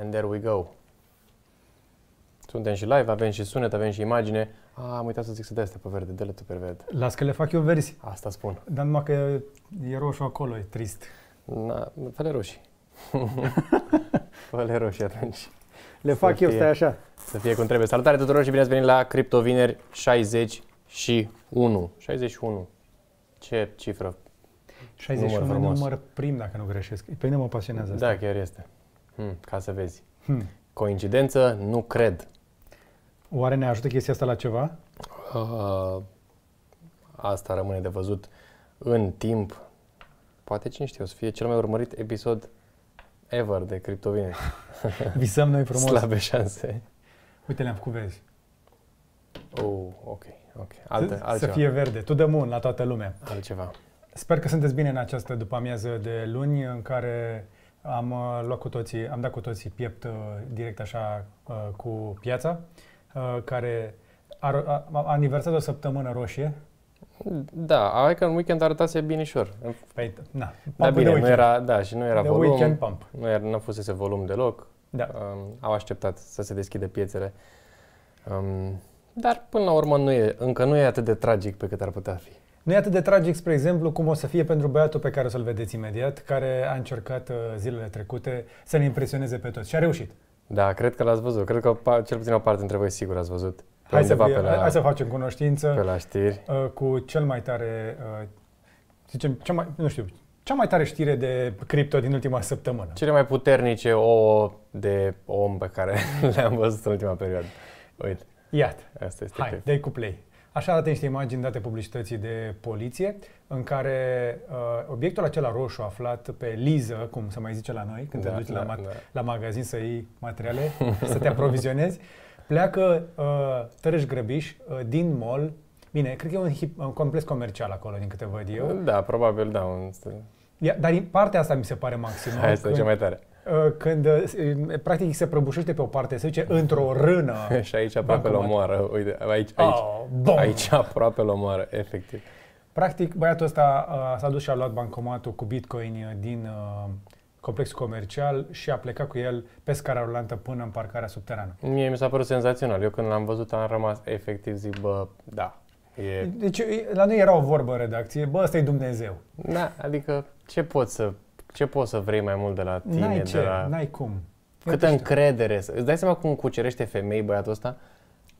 And there we go. Suntem și live, avem și sunet, avem și imagine. Ah, am uitat să zic să dai asta pe verde, dă-le tu pe verde. Las că le fac eu verzi. Asta spun. Dar numai că e roșu acolo, e trist. Na, fă roșii. fă roșii atunci. Le fac fie, eu, stai așa. Să fie cum trebuie. Salutare tuturor și bine ați venit la CryptoVineri 61. 61. Ce cifră 61 număr, număr prim, dacă nu greșesc. Pe păi mine mă pasionează da, asta. Da, chiar este. Hmm, ca să vezi. Hmm. Coincidență? Nu cred. Oare ne ajută chestia asta la ceva? Uh, asta rămâne de văzut în timp. Poate cine știe, o să fie cel mai urmărit episod ever de criptovine. Visăm noi frumos. Slabe șanse. Uite, le-am făcut vezi. Oh, ok, ok. Alte, altceva. Să fie verde. Tu dă la toată lumea. Altceva. Sper că sunteți bine în această după amiază de luni în care am uh, luat cu toții, am dat cu toții piept uh, direct așa uh, cu piața, care a, a aniversat o săptămână roșie. Da, hai că în weekend arătase binișor. Păi, na, da, bine, nu era, da, și nu era de volum. weekend pump. Nu, era, nu fusese volum deloc. Da. Um, au așteptat să se deschidă piețele. Um, dar până la urmă nu e, încă nu e atât de tragic pe cât ar putea fi. Nu e atât de tragic, spre exemplu, cum o să fie pentru băiatul pe care o să-l vedeți imediat, care a încercat uh, zilele trecute să ne impresioneze pe toți și a reușit. Da, cred că l-ați văzut. Cred că cel puțin o parte dintre voi sigur ați văzut. Hai să, fie, la, hai să facem cunoștință pe la știri. Uh, cu cel mai tare, uh, zicem, cea mai, nu știu, cea mai tare știre de cripto din ultima săptămână. Cele mai puternice ouă de om pe care le-am văzut în ultima perioadă. Uite. Iată. Asta este Hai, dai cu play. Așa arată niște imagini date publicității de poliție, în care uh, obiectul acela roșu aflat pe liză, cum se mai zice la noi, când da, te duci da, la, ma- da. la magazin să iei materiale, să te aprovizionezi, pleacă uh, tărăși grăbiș uh, din mall. Bine, cred că e un, hip, un complex comercial acolo, din câte văd eu. Da, probabil da. Un... Ia, dar partea asta mi se pare maximă. Hai să mai tare. Uh, când uh, practic se prăbușește pe o parte, se duce într-o rână. și aici aproape l omoară. Uite, aici, aici, oh, aici aproape l omoară, efectiv. Practic, băiatul ăsta uh, s-a dus și a luat bancomatul cu bitcoin uh, din uh, complexul comercial și a plecat cu el pe scara rulantă până în parcarea subterană. Mie mi s-a părut senzațional. Eu când l-am văzut am rămas efectiv, zic, bă, da. E... Deci la noi era o vorbă în redacție, bă, ăsta e Dumnezeu. Da, adică ce pot să ce poți să vrei mai mult de la tine? N-ai ce, de la... n-ai cum. Eu Câtă încredere. Îți dai seama cum cucerește femei băiatul ăsta?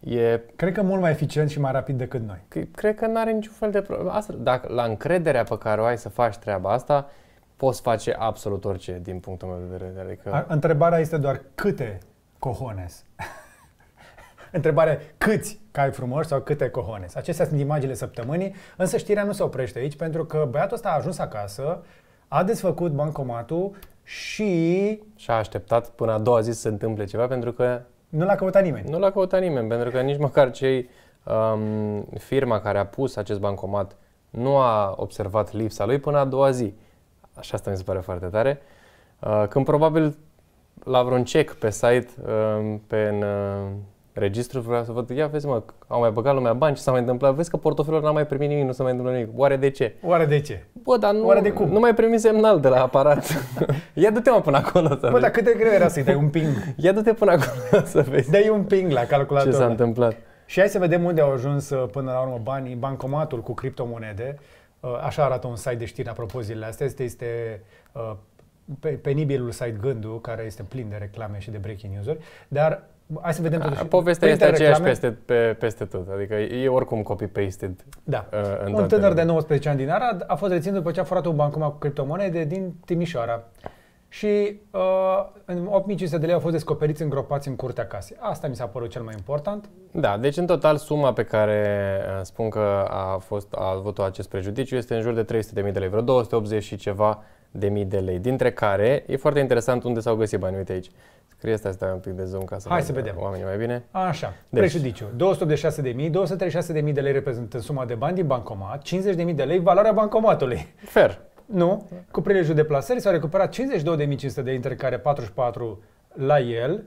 E... Cred că mult mai eficient și mai rapid decât noi. Cred că nu are niciun fel de problemă. Asta, dacă, la încrederea pe care o ai să faci treaba asta, poți face absolut orice din punctul meu de vedere. Adică... A, întrebarea este doar câte cojones. Întrebarea câți cai frumoși sau câte cojones. Acestea sunt imaginile săptămânii, însă știrea nu se oprește aici pentru că băiatul ăsta a ajuns acasă a desfăcut bancomatul și... Și a așteptat până a doua zi să se întâmple ceva pentru că... Nu l-a căutat nimeni. Nu l-a căutat nimeni pentru că nici măcar cei... Um, firma care a pus acest bancomat nu a observat lipsa lui până a doua zi. Așa asta mi se pare foarte tare. Uh, când probabil la vreun check pe site, uh, pe în, uh, Registru, vreau să văd, ia vezi mă, au mai băgat lumea bani, ce s-a mai întâmplat, vezi că portofelul n-a mai primit nimic, nu s-a mai întâmplat nimic. Oare de ce? Oare de ce? Bă, dar nu, Oare de cum? nu mai primi semnal de la aparat. ia du-te mă până acolo să Bă, vezi. dar cât de greu era să-i dai un ping. ia du-te până acolo să vezi. Dai un ping la calculator. Ce s-a întâmplat. Și hai să vedem unde au ajuns uh, până la urmă banii, bancomatul cu criptomonede. Uh, așa arată un site de știri apropo zilele astea. Este, este uh, penibilul site Gândul, care este plin de reclame și de breaking news-uri, dar Hai să vedem totuși. Povestea este aceeași peste, pe, peste tot. Adică e oricum copy-pasted. Da. Uh, un tânăr de 19 ani din Arad a fost reținut după ce a furat un bancomat cu criptomonede din Timișoara. Și uh, în 8500 de lei au fost descoperiți îngropați în curtea casei. Asta mi s-a părut cel mai important. Da, deci în total suma pe care uh, spun că a, fost, a avut o acest prejudiciu este în jur de 300.000 de lei, vreo 280 și ceva de mii de lei, dintre care e foarte interesant unde s-au găsit banii, uite aici. Scrie asta, stai un pic de zoom ca să, Hai să vedem. oamenii mai bine. Așa, deci. prejudiciu. 286.000, 236.000 de lei reprezintă suma de bani din bancomat, 50.000 de lei valoarea bancomatului. Fair. Nu? Cu prilejul de plasări s-au recuperat 52.500 de care 44 la el,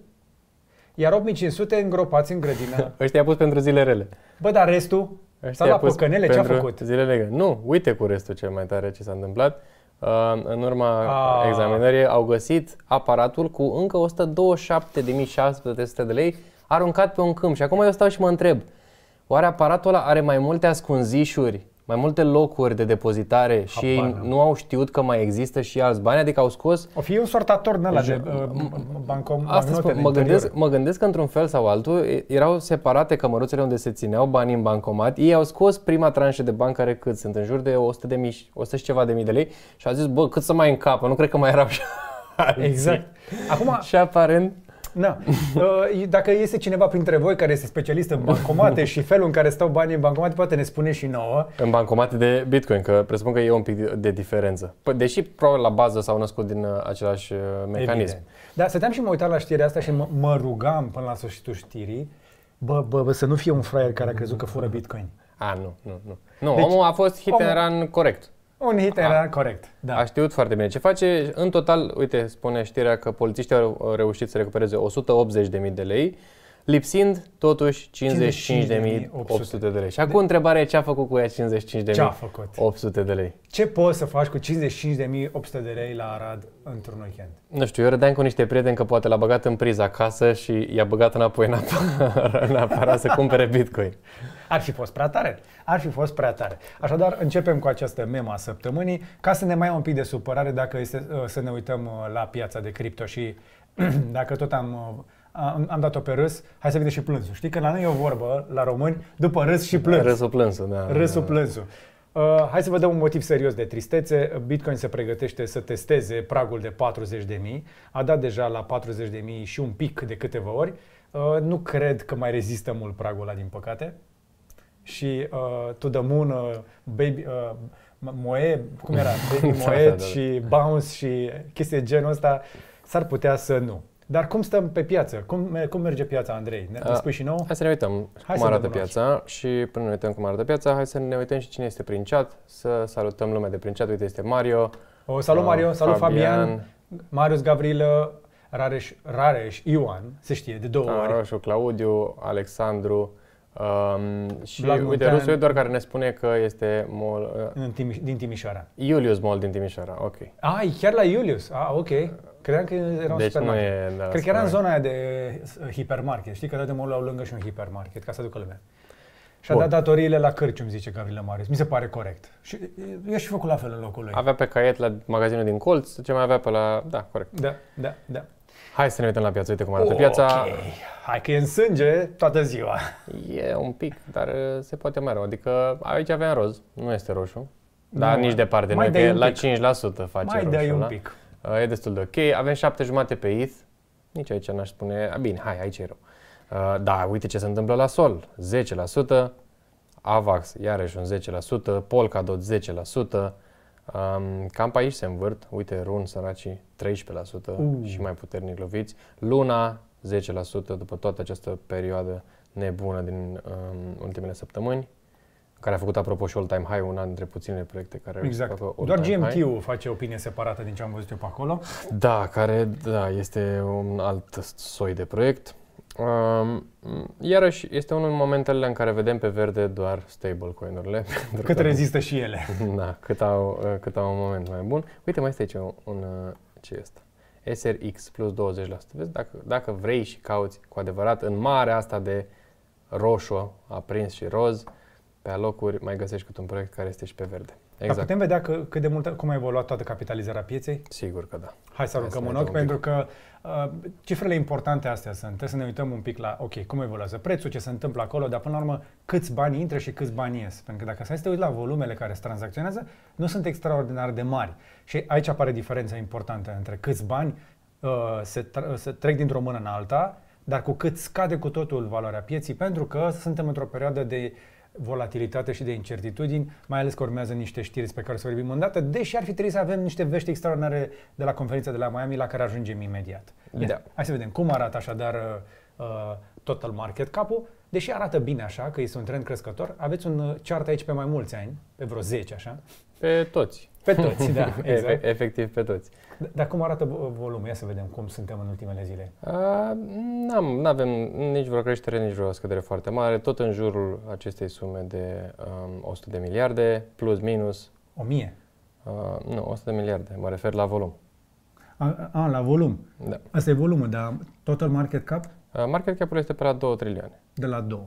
iar 8500 îngropați în grădină. Ăștia a pus pentru zile rele. Bă, dar restul? S-a dat păcănele, ce-a făcut? Zile rele. Nu, uite cu restul cel mai tare ce s-a întâmplat. Uh, în urma ah. examinării, au găsit aparatul cu încă 127.600 de lei aruncat pe un câmp. Și acum eu stau și mă întreb, oare aparatul ăla are mai multe ascunzișuri mai multe locuri de depozitare Apar, și ei nu au știut că mai există și alți bani, adică au scos... O fi un sortator deci, de la uh, de bancom, Asta spun, mă, gândesc, mă gândesc că într-un fel sau altul erau separate cămăruțele unde se țineau bani în bancomat. Ei au scos prima tranșă de bani care cât sunt, în jur de 100 de mii, 100 și ceva de mii de lei și au zis, bă, cât să mai încapă, nu cred că mai erau așa. Exact. Acum, și aparent Na. Da. Uh, dacă este cineva printre voi care este specialist în bancomate și felul în care stau banii în bancomate, poate ne spune și nouă. În bancomate de Bitcoin, că presupun că e un pic de diferență. Deși probabil la bază s-au născut din uh, același uh, mecanism. Evident. Da, stăteam și mă uitam la știrea asta și mă, mă rugam până la sfârșitul știrii, bă, bă, bă, să nu fie un fraier care a crezut că fură Bitcoin. A, nu, nu, nu. Nu, deci, omul a fost hit omul... and run corect. Un hit era a, ah. corect, da. A știut foarte bine ce face. În total, uite, spune știrea că polițiștii au reușit să recupereze 180.000 de lei lipsind totuși 55.800 de lei. Și acum întrebarea e ce a făcut cu ea 55.800 de, de lei. Ce poți să faci cu 55.800 de lei la Arad într-un weekend? Nu știu, eu rădeam cu niște prieteni că poate l-a băgat în priză acasă și i-a băgat înapoi în aparat, să cumpere bitcoin. Ar fi fost prea tare. Ar fi fost prea tare. Așadar, începem cu această mema a săptămânii ca să ne mai am un pic de supărare dacă este uh, să ne uităm uh, la piața de cripto și dacă tot am uh, am, am dat-o pe râs, hai să vedem și plânsul. Știi că la noi e o vorbă, la români, după râs și plâns. Râsul plânsul, da. Râsul da. plânsul. Uh, hai să vă dăm un motiv serios de tristețe. Bitcoin se pregătește să testeze pragul de 40.000. A dat deja la 40.000 și un pic de câteva ori. Uh, nu cred că mai rezistă mult pragul ăla, din păcate. Și uh, To The Moon, uh, Baby, uh, Moe, cum era? Baby da, Moe da, da, da. și Bounce și chestii de genul ăsta s-ar putea să nu. Dar cum stăm pe piață? Cum, cum merge piața, Andrei? Ne, ne spui și nouă? Hai să ne uităm hai cum arată piața așa. și până ne uităm cum arată piața, hai să ne uităm și cine este prin chat, să salutăm lumea de prin chat. Uite, este Mario. O, salut uh, Mario, salut Fabian, Fabian Marius Gavrilă, Rareș, Rareș Ioan, se știe, de două ah, ori. Rareșul, Claudiu, Alexandru. Um, și Vlad uite, Muntean. Rusu doar care ne spune că este mol, uh, din Timișoara. Iulius Mol din Timișoara, ok. Ah, e chiar la Iulius, ah, ok. Credeam că era un deci supermarket. E, da, Cred că era în zona aia de uh, hipermarket. Știi că toate mă au lângă și un hipermarket ca să ducă lumea. Și a dat datoriile la Cârcium, zice Gavrilă Marius. Mi se pare corect. Și eu uh, și făcut la fel în locul lui. Avea pe caiet la magazinul din colț, ce mai avea pe la... Da, corect. Da, da, da. Hai să ne uităm la piață, uite cum arată okay. piața. Hai că e în sânge toată ziua. E un pic, dar uh, se poate mai rău. Adică aici avem roz, nu este roșu. Dar nu, nici departe, mai nu, că la 5% face mai roșu. Mai dai un da? pic uh, e destul de ok. Avem 7 jumate pe ETH, nici aici n-aș spune, a, bine, hai, aici e rău. Uh, da, uite ce se întâmplă la Sol, 10%, AVAX iarăși un 10%, Polkadot 10%, Um, cam pe aici se învârt, uite Run, săracii, 13% uh. și mai puternic loviți, Luna 10% după toată această perioadă nebună din um, ultimele săptămâni, care a făcut apropo și All Time High, una dintre puținele proiecte care exact. fac Doar GMT-ul face opinie separată din ce am văzut eu pe acolo. Da, care da, este un alt soi de proiect. Um, iarăși, este unul din momentele în care vedem pe verde doar stablecoin-urile. Cât rezistă și ele. Da, cât au, uh, cât au un moment mai bun. Uite, mai este aici un, un uh, ce este. SRX plus 20%. Vezi, dacă, dacă vrei și cauți cu adevărat în mare asta de roșu, aprins și roz, uh, pe alocuri mai găsești cât un proiect care este și pe verde. Exact. Dar putem vedea că, cât de mult, cum a evoluat toată capitalizarea pieței? Sigur că da. Hai să aruncăm un ochi, pentru că uh, cifrele importante astea sunt. Trebuie să ne uităm un pic la, ok, cum evoluează prețul, ce se întâmplă acolo, dar până la urmă câți bani intră și câți bani ies. Pentru că dacă să te uiți la volumele care se tranzacționează, nu sunt extraordinar de mari. Și aici apare diferența importantă între câți bani uh, se, tra- uh, se trec dintr-o mână în alta, dar cu cât scade cu totul valoarea pieții, pentru că suntem într-o perioadă de uh, volatilitate și de incertitudini, mai ales că urmează niște știri pe care o să vorbim îndată, deși ar fi trebuit să avem niște vești extraordinare de la conferința de la Miami, la care ajungem imediat. Ia da. Hai să vedem cum arată așadar uh, total market cap-ul. Deși arată bine așa, că este un trend crescător, aveți un uh, chart aici pe mai mulți ani, pe vreo 10 așa. Pe toți. Pe toți, da, exact. Efectiv pe toți. Dar cum arată volumul? Ia să vedem cum suntem în ultimele zile. Nu avem nici vreo creștere, nici vreo scădere foarte mare, tot în jurul acestei sume de um, 100 de miliarde, plus minus. 1000? Uh, nu, 100 de miliarde, mă refer la volum. A, a la volum? Da. Asta e volumul, dar total market cap? Uh, market cap-ul este pe la 2 trilioane. De la 2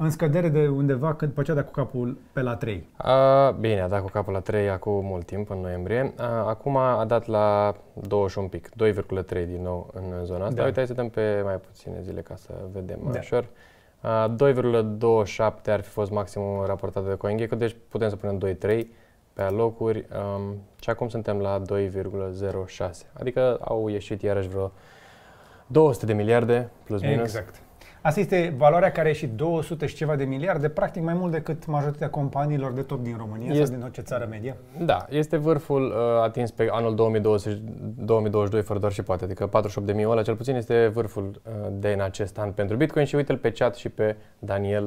în scădere de undeva când păcea de cu capul pe la 3. A, bine, a dat cu capul la 3 acum mult timp, în noiembrie. A, acum a dat la 21 un pic, 2,3 din nou în zona asta. Da. Uite, hai să dăm pe mai puține zile ca să vedem da. ușor. 2,27 ar fi fost maximul raportat de CoinGecko, deci putem să punem 2,3 pe alocuri um, și acum suntem la 2,06. Adică au ieșit iarăși vreo 200 de miliarde plus minus. Exact. Asta este valoarea care e și 200 și ceva de miliarde, practic mai mult decât majoritatea companiilor de top din România este, sau din orice țară medie. Da, este vârful uh, atins pe anul 2020, 2022 fără doar și poate, adică mii. ăla cel puțin este vârful uh, de în acest an pentru Bitcoin și uite-l pe chat și pe Daniel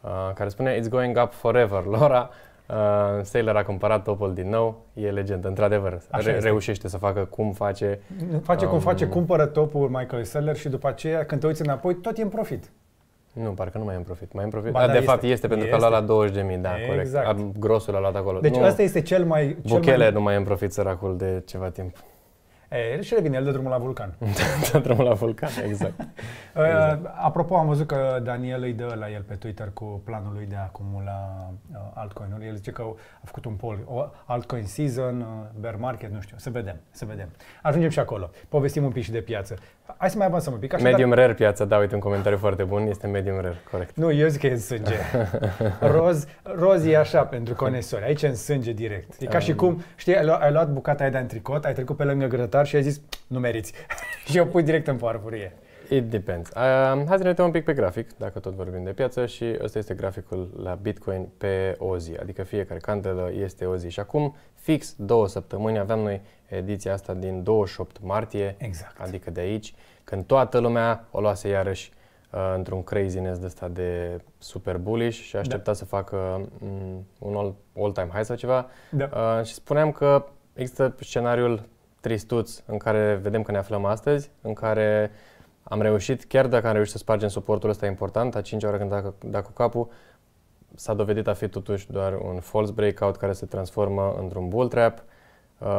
uh, care spune It's going up forever, Laura. Uh, Sailor a cumpărat Topul din nou, e legendă, într-adevăr. re- reușește să facă cum face. Face um, cum face, cumpără topul Michael Seller și după aceea, când te uiți înapoi, tot e în profit. Nu, parcă nu mai e în profit. Mai e în profit. Ba, da, de este. fapt este, pentru este. că a luat la 20.000, da, exact. corect. A, grosul a luat acolo. Deci nu, asta este cel mai... Cel Buchele mai... nu mai e în profit, săracul, de ceva timp. E, și revine, el de drumul la vulcan. De drumul la vulcan, exact. exact. Apropo, am văzut că Daniel îi dă la el pe Twitter cu planul lui de a acumula uh, altcoin-uri. El zice că a făcut un poll, o altcoin season, uh, bear market, nu știu, să vedem, să vedem. Ajungem și acolo, povestim un pic și de piață. Hai să mai avansăm un pic. Așa medium dar... rare piață, da, uite un comentariu foarte bun, este medium rare, corect. Nu, eu zic că e în sânge. roz, roz e așa pentru conesori, aici e în sânge direct. E ca um... și cum, știi, ai luat, luat bucata aia de tricot, ai trecut pe lângă grătar dolari și ai zis, nu meriți. și o pui direct în farfurie. It depends. Uh, hai să ne uităm un pic pe grafic, dacă tot vorbim de piață și ăsta este graficul la Bitcoin pe o zi, adică fiecare candelă este o zi. Și acum, fix două săptămâni, aveam noi ediția asta din 28 martie, exact. adică de aici, când toată lumea o luase iarăși uh, într-un craziness de ăsta de super bullish și aștepta da. să facă um, un all-time high sau ceva. Da. Uh, și spuneam că există scenariul tristuț în care vedem că ne aflăm astăzi, în care am reușit, chiar dacă am reușit să spargem suportul ăsta important, a 5 ore când dacă, dacă cu capul, s-a dovedit a fi totuși doar un false breakout care se transformă într-un bull trap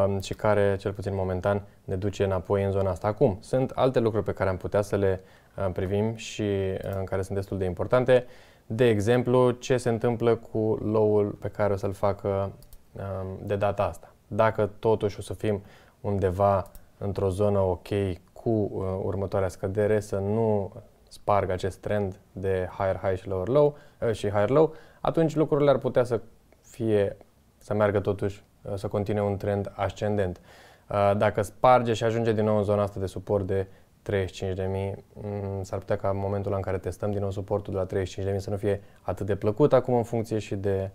um, și care, cel puțin momentan, ne duce înapoi în zona asta. Acum, sunt alte lucruri pe care am putea să le uh, privim și în uh, care sunt destul de importante. De exemplu, ce se întâmplă cu low-ul pe care o să-l facă um, de data asta. Dacă totuși o să fim undeva într-o zonă ok cu uh, următoarea scădere, să nu sparg acest trend de higher high și lower low uh, și higher low, atunci lucrurile ar putea să fie să meargă totuși, uh, să continue un trend ascendent. Uh, dacă sparge și ajunge din nou în zona asta de suport de 35.000, mm, s-ar putea ca momentul în care testăm din nou suportul de la 35.000 să nu fie atât de plăcut acum în funcție și de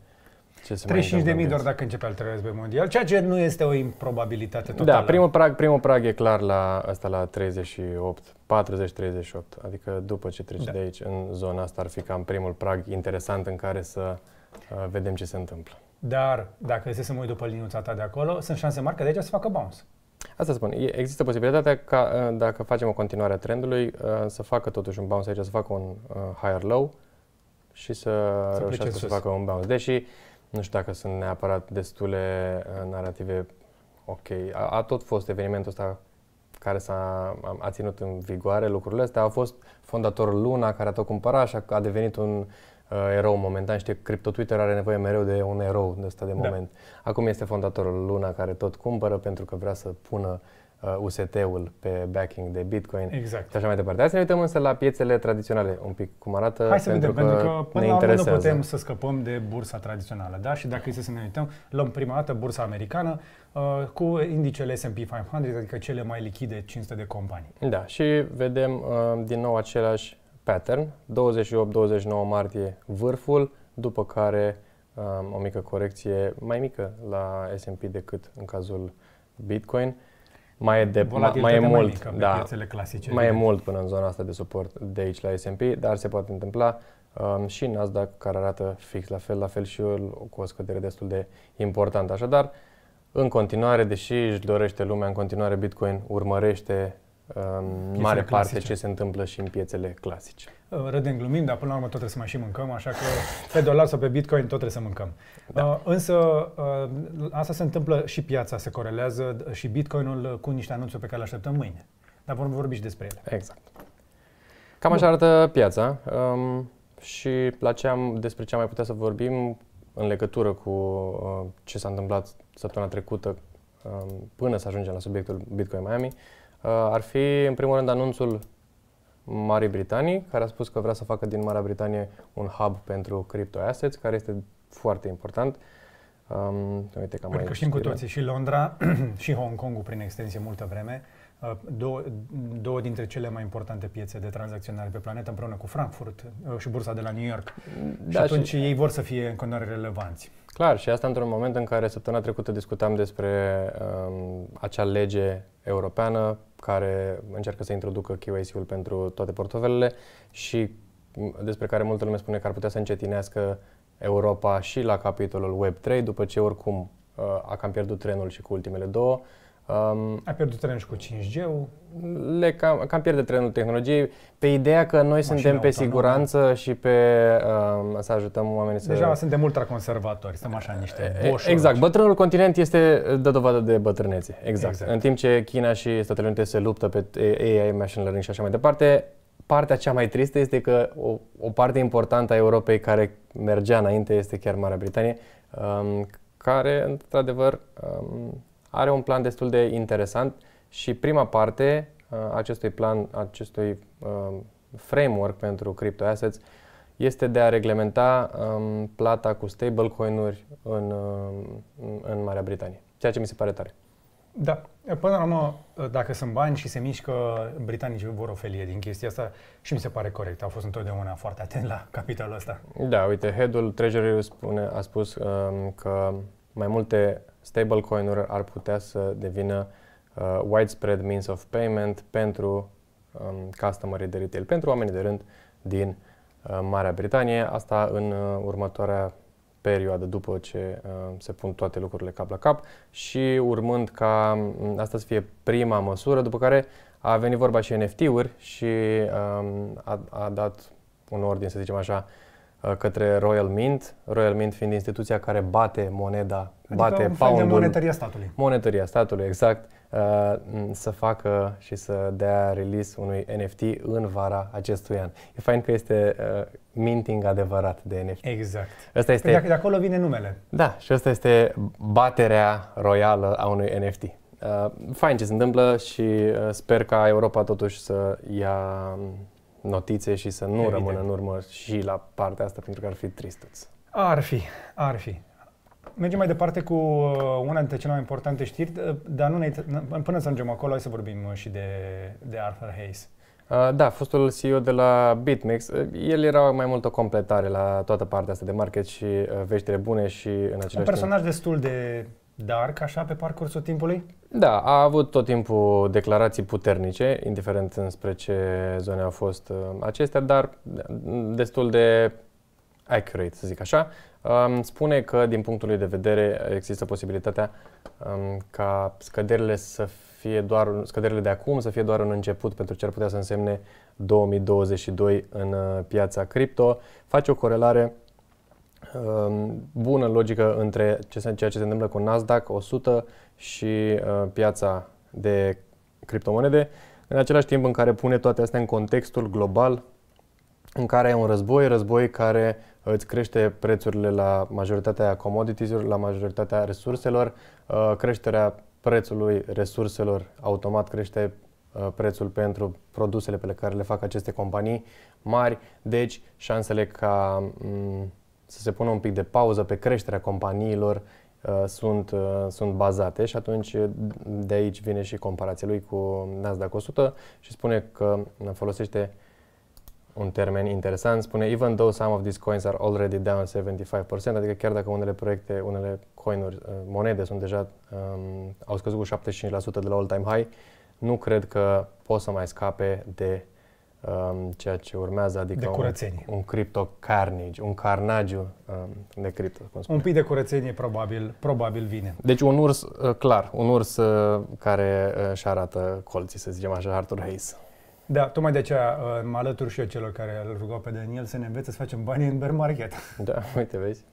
35.000 de mii doar dacă începe al treilea război mondial, ceea ce nu este o improbabilitate da, totală. Da, primul prag, primul prag e clar la asta la 38, 40-38, adică după ce treci da. de aici în zona asta ar fi cam primul prag interesant în care să uh, vedem ce se întâmplă. Dar dacă este să mă uit după liniuța ta de acolo, sunt șanse mari că de aici să facă bounce. Asta spun. Există posibilitatea ca, uh, dacă facem o continuare a trendului, uh, să facă totuși un bounce aici, să facă un uh, higher low și să, să reușească să facă un bounce. Deși nu știu dacă sunt neapărat destule uh, narrative ok. A, a tot fost evenimentul ăsta care s-a a ținut în vigoare lucrurile astea. A fost fondatorul Luna care a tot cumpărat și a, a devenit un uh, erou momentan. Știi, Crypto Twitter are nevoie mereu de un erou de ăsta de da. moment. Da. Acum este fondatorul Luna care tot cumpără pentru că vrea să pună uh, uh, UST-ul pe backing de Bitcoin exact. și așa mai departe. Hai să ne uităm însă la piețele tradiționale un pic, cum arată, Hai să pentru, vedem, că pentru că până ne la urmă nu putem să scăpăm de bursa tradițională, da? Și dacă este să ne uităm, luăm prima dată bursa americană uh, cu indicele S&P 500, adică cele mai lichide 500 de companii. Da, și vedem uh, din nou același pattern, 28-29 martie vârful, după care um, o mică corecție mai mică la S&P decât în cazul Bitcoin. Uh, mai e, de, mai, e mai mult, mică, da, clasice, mai e mult până în zona asta de suport de aici la S&P, dar se poate întâmpla um, și Nasdaq care arată fix la fel, la fel și el cu o scădere destul de importantă. Așadar, în continuare, deși își dorește lumea în continuare Bitcoin, urmărește în ehm, mare parte clasice. ce se întâmplă și în piețele clasice. Râdem, glumim, dar până la urmă tot trebuie să mai și mâncăm, așa că pe dolar sau pe bitcoin tot trebuie să mâncăm. Da. Uh, însă uh, asta se întâmplă și piața se corelează și bitcoinul uh, cu niște anunțuri pe care le așteptăm mâine. Dar vom vorbi și despre ele. Exact. Cam Bun. așa arată piața um, și la ce am, despre ce am mai putea să vorbim în legătură cu uh, ce s-a întâmplat săptămâna trecută um, până să ajungem la subiectul Bitcoin Miami. Uh, Uh, ar fi, în primul rând, anunțul Marii Britanii, care a spus că vrea să facă din Marea Britanie un hub pentru crypto assets, care este foarte important. Um, uite că am că știm cu toții și Londra și Hong Kongul prin extensie multă vreme Uh, două, două dintre cele mai importante piețe de tranzacționare pe planetă, împreună cu Frankfurt uh, și bursa de la New York. Da, și atunci și... ei vor să fie în continuare relevanți. Clar, și asta într-un moment în care săptămâna trecută discutam despre um, acea lege europeană care încearcă să introducă KYC-ul pentru toate portofelele și despre care multă lume spune că ar putea să încetinească Europa și la capitolul Web3, după ce oricum uh, a cam pierdut trenul și cu ultimele două. Uh, Um, A pierdut trenul și cu 5G-ul? Le cam, cam pierde trenul tehnologiei pe ideea că noi Mașina suntem pe autonomă. siguranță și pe um, să ajutăm oamenii să... Deja suntem ultraconservatori, suntem așa niște boșuri. Exact, bătrânul continent este de dovadă de bătrânețe, exact. exact. În timp ce China și Statele Unite se luptă pe AI, machine learning și așa mai departe, partea cea mai tristă este că o, o parte importantă a Europei care mergea înainte este chiar Marea Britanie, um, care într-adevăr um, are un plan destul de interesant și prima parte uh, acestui plan, acestui uh, framework pentru crypto assets, este de a reglementa um, plata cu stablecoin-uri în, uh, în Marea Britanie, ceea ce mi se pare tare. Da. Până la urmă, dacă sunt bani și se mișcă, britanicii vor o felie din chestia asta și mi se pare corect. Au fost întotdeauna foarte atent la capitalul ăsta. Da, uite, headul Treasury spune, a spus um, că mai multe stablecoin-uri ar putea să devină uh, widespread means of payment pentru um, customer de retail, pentru oamenii de rând din uh, Marea Britanie. Asta în uh, următoarea perioadă după ce uh, se pun toate lucrurile cap la cap și urmând ca um, asta să fie prima măsură, după care a venit vorba și NFT-uri și um, a, a dat un ordin, să zicem așa, uh, Uh, către Royal Mint, Royal Mint fiind instituția care bate moneda, adică bate un poundul, de monetăria statului. Monetăria statului, exact, uh, să facă și să dea release unui NFT în vara acestui an. E fain că este uh, minting adevărat de NFT. Exact. Asta păi este, păi de acolo vine numele. Da, și asta este baterea royală a unui NFT. fain ce se întâmplă și sper ca Europa totuși să ia notițe și să nu Evident. rămână în urmă și la partea asta, pentru că ar fi tristuț. Ar fi, ar fi. Mergem mai departe cu uh, una dintre cele mai importante știri, uh, dar nu ne, până să ajungem acolo, hai să vorbim și de, de Arthur Hayes. Uh, da, fostul CEO de la BitMEX, el era mai mult o completare la toată partea asta de market și veștile bune și în același Un personaj timp. destul de dar, ca așa, pe parcursul timpului? Da, a avut tot timpul declarații puternice, indiferent înspre ce zone au fost uh, acestea, dar uh, destul de accurate, să zic așa. Um, spune că, din punctul lui de vedere, există posibilitatea um, ca scăderile să fie doar, scăderile de acum să fie doar un început pentru ce ar putea să însemne 2022 în uh, piața cripto. Face o corelare Um, bună logică între ceea ce se întâmplă cu Nasdaq 100 și uh, piața de criptomonede, în același timp în care pune toate astea în contextul global în care e un război, război care uh, îți crește prețurile la majoritatea commoditiesului, la majoritatea resurselor, uh, creșterea prețului resurselor automat crește prețul pentru produsele pe care le fac aceste companii mari, deci șansele ca mm, să se pună un pic de pauză pe creșterea companiilor uh, sunt, uh, sunt bazate și atunci uh, de aici vine și comparația lui cu Nasdaq 100 și spune că folosește un termen interesant, spune even though some of these coins are already down 75%, adică chiar dacă unele proiecte, unele coinuri, monede sunt deja, um, au scăzut cu 75% de la all-time high, nu cred că pot să mai scape de uh, um, ceea ce urmează, adică de Un, un crypto carnage, un carnagiu um, de cripto. Cum spune. un pic de curățenie probabil, probabil vine. Deci un urs uh, clar, un urs uh, care uh, arată colții, să zicem așa, Arthur Hayes. Da, tocmai de aceea uh, mă alătur și eu celor care îl rugau pe Daniel să ne învețe să facem bani în bear market. Da, uite, vezi.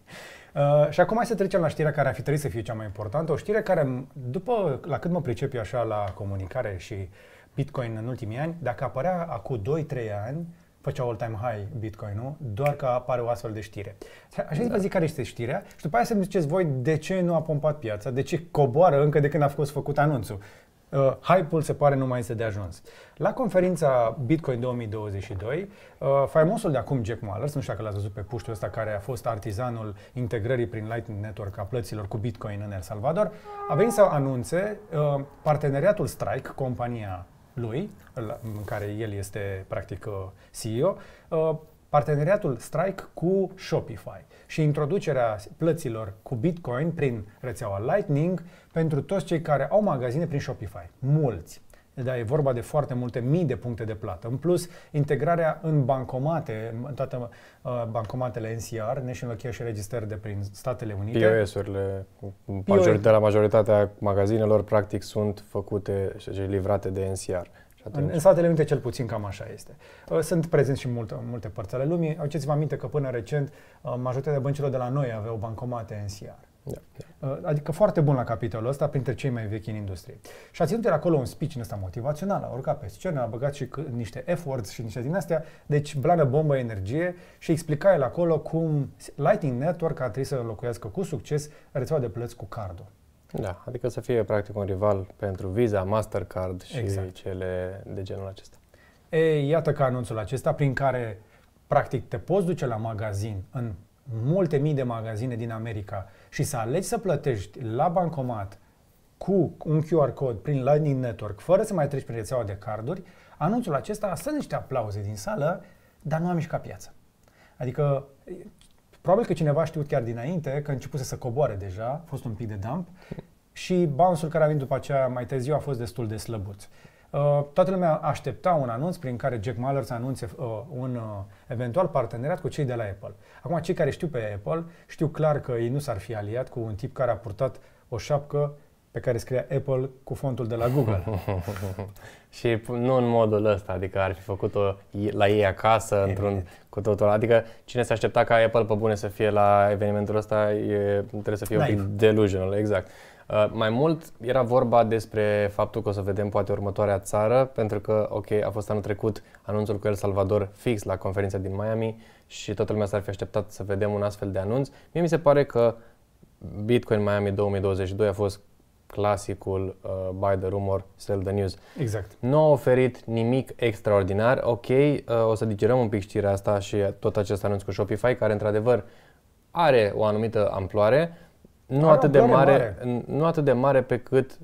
Uh, și acum hai să trecem la știrea care ar fi trebuit să fie cea mai importantă, o știre care, după la cât mă pricep eu așa la comunicare și uh, Bitcoin în ultimii ani, dacă apărea acum 2-3 ani, făcea all-time high Bitcoin, ul Doar că apare o astfel de știre. Așa da. zic care este știrea și după aia să-mi ziceți voi de ce nu a pompat piața, de ce coboară încă de când a fost făcut anunțul. Uh, hype-ul se pare nu mai este de ajuns. La conferința Bitcoin 2022, uh, faimosul de acum Jack Mallers, nu știu dacă l-ați văzut pe puștul ăsta care a fost artizanul integrării prin Lightning Network a plăților cu Bitcoin în El Salvador, a venit să anunțe uh, parteneriatul Strike, compania lui, în care el este practic uh, CEO, uh, parteneriatul Strike cu Shopify și introducerea plăților cu Bitcoin prin rețeaua Lightning pentru toți cei care au magazine prin Shopify. Mulți. Da, e vorba de foarte multe mii de puncte de plată. În plus, integrarea în bancomate, în toate uh, bancomatele NCR, National Cash Register de prin Statele Unite. POS-urile, majoritatea, la majoritatea magazinelor, practic, sunt făcute și livrate de NCR. Atunci. În Statele Unite cel puțin cam așa este. Uh, sunt prezenți și în multe, multe părți ale lumii. Aduceți-vă aminte că până recent uh, majoritatea băncilor de la noi aveau bancomate NCR. Da, da. Uh, adică foarte bun la capitolul ăsta, printre cei mai vechi în industrie. Și a ținut el acolo un speech în ăsta motivațional, a urcat pe scenă, a băgat și niște efforts și niște din astea, deci blană, bombă, energie și explica el acolo cum Lightning Network a trebuit să locuiască cu succes rețeaua de plăți cu cardo. Da, adică să fie practic un rival pentru Visa, Mastercard și exact. cele de genul acesta. E, iată că anunțul acesta prin care practic te poți duce la magazin în multe mii de magazine din America și să alegi să plătești la bancomat cu un QR code prin Lightning Network, fără să mai treci prin rețeaua de carduri, anunțul acesta a sunt niște aplauze din sală, dar nu a mișcat piața. Adică, probabil că cineva a știut chiar dinainte că începuse să coboare deja, a fost un pic de dump, și bounce-ul care a venit după aceea mai târziu a fost destul de slăbuț. Uh, toată lumea aștepta un anunț prin care Jack Mallers să anunțe uh, un uh, eventual parteneriat cu cei de la Apple. Acum, cei care știu pe Apple știu clar că ei nu s-ar fi aliat cu un tip care a purtat o șapcă pe care scria Apple cu fontul de la Google. și nu în modul ăsta, adică ar fi făcut-o la ei acasă, Evident. într-un cu totul. Adică cine se aștepta ca Apple pe bune să fie la evenimentul ăsta, e, trebuie să fie Naiv. un pic delusional, exact. Uh, mai mult era vorba despre faptul că o să vedem poate următoarea țară, pentru că, ok, a fost anul trecut anunțul cu El Salvador fix la conferința din Miami și toată lumea s-ar fi așteptat să vedem un astfel de anunț. Mie mi se pare că Bitcoin Miami 2022 a fost clasicul uh, buy the rumor, sell the news. Exact. Nu a oferit nimic extraordinar. Ok, uh, o să digerăm un pic știrea asta și tot acest anunț cu Shopify, care într-adevăr are o anumită amploare, nu atât, de mare, mare. nu atât de mare pe cât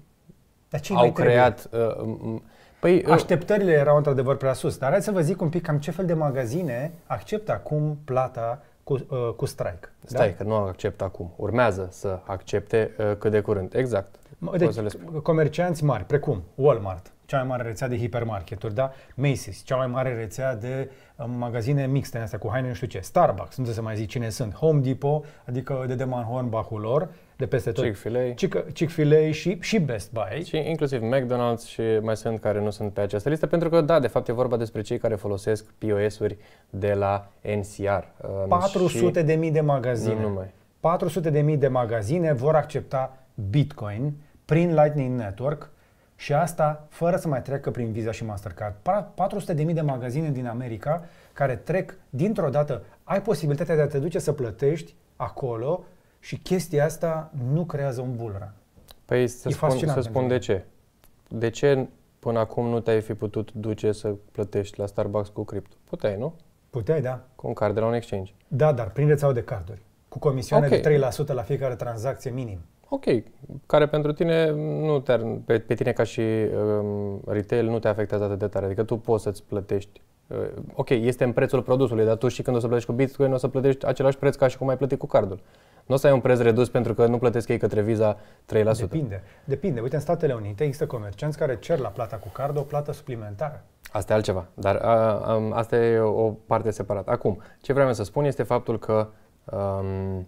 dar ce au creat... Uh, păi, uh, Așteptările erau într-adevăr prea sus, dar hai să vă zic un pic cam ce fel de magazine acceptă acum plata cu, uh, cu strike. Da? Stai, da? că nu acceptă acum. Urmează să accepte uh, cât de curând. Exact. Deci, comercianți mari, precum Walmart, cea mai mare rețea de hipermarketuri, da? Macy's, cea mai mare rețea de uh, magazine mixte astea cu haine nu știu ce, Starbucks, nu se mai zic cine sunt, Home Depot, adică de Deman Hornbach-ul lor, de peste tot. Chick-fil-A. Chick-fil-A și, și Best Buy. Și inclusiv McDonald's și mai sunt care nu sunt pe această listă, pentru că, da, de fapt e vorba despre cei care folosesc POS-uri de la NCR. 400 uh, și... de mii de magazine. Nu numai. 400 de mii de magazine vor accepta Bitcoin prin Lightning Network și asta fără să mai treacă prin Visa și Mastercard. 400.000 de magazine din America care trec dintr-o dată, ai posibilitatea de a te duce să plătești acolo și chestia asta nu creează un bulra. Păi să e spun, să spun de ce. De ce până acum nu te-ai fi putut duce să plătești la Starbucks cu cripto? Puteai, nu? Puteai, da. Cu un card de la un exchange. Da, dar prin rețeaua de carduri. Cu comisioane okay. de 3% la fiecare tranzacție minim ok, care pentru tine nu te pe, pe tine ca și um, retail nu te afectează atât de tare. Adică tu poți să-ți plătești. Uh, ok, este în prețul produsului, dar tu și când o să plătești cu Bitcoin o să plătești același preț ca și cum ai plătit cu cardul. Nu o să ai un preț redus pentru că nu plătesc ei către Visa 3%. Depinde. Depinde. Uite, în Statele Unite există comercianți care cer la plata cu card o plată suplimentară. Asta e altceva, dar a, a, asta e o parte separată. Acum, ce vreau să spun este faptul că um,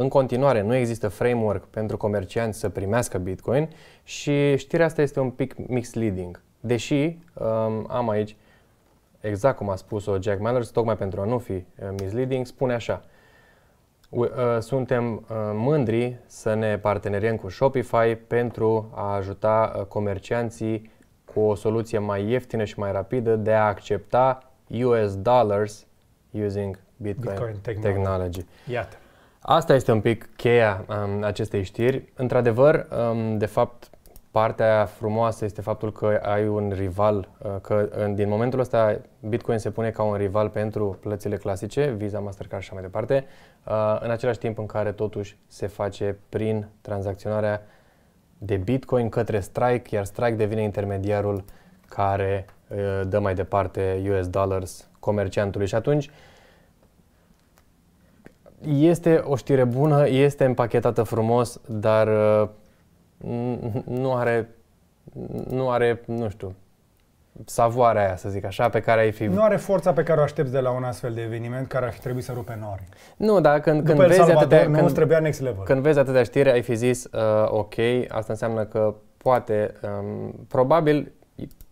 în continuare, nu există framework pentru comercianți să primească Bitcoin și știrea asta este un pic misleading. Deși um, am aici, exact cum a spus-o Jack Mallers, tocmai pentru a nu fi uh, misleading, spune așa. Uh, suntem uh, mândri să ne parteneriem cu Shopify pentru a ajuta comercianții cu o soluție mai ieftină și mai rapidă de a accepta US dollars using Bitcoin, Bitcoin technology. technology. Iată. Asta este un pic cheia um, acestei știri. Într-adevăr, um, de fapt, partea frumoasă este faptul că ai un rival, uh, că uh, din momentul ăsta Bitcoin se pune ca un rival pentru plățile clasice, Visa, Mastercard și așa mai departe, uh, în același timp în care totuși se face prin tranzacționarea de Bitcoin către Strike, iar Strike devine intermediarul care dă mai departe US dollars comerciantului și atunci este o știre bună, este împachetată frumos, dar uh, nu are, nu are, nu știu, savoarea aia, să zic așa, pe care ai fi... Nu are forța pe care o aștepți de la un astfel de eveniment care ar fi trebuit să rupe nori. Nu, dar când, când, vezi, Salvador, atâtea, când, trebuia next level. când vezi atâtea știri, ai fi zis, uh, ok, asta înseamnă că poate, um, probabil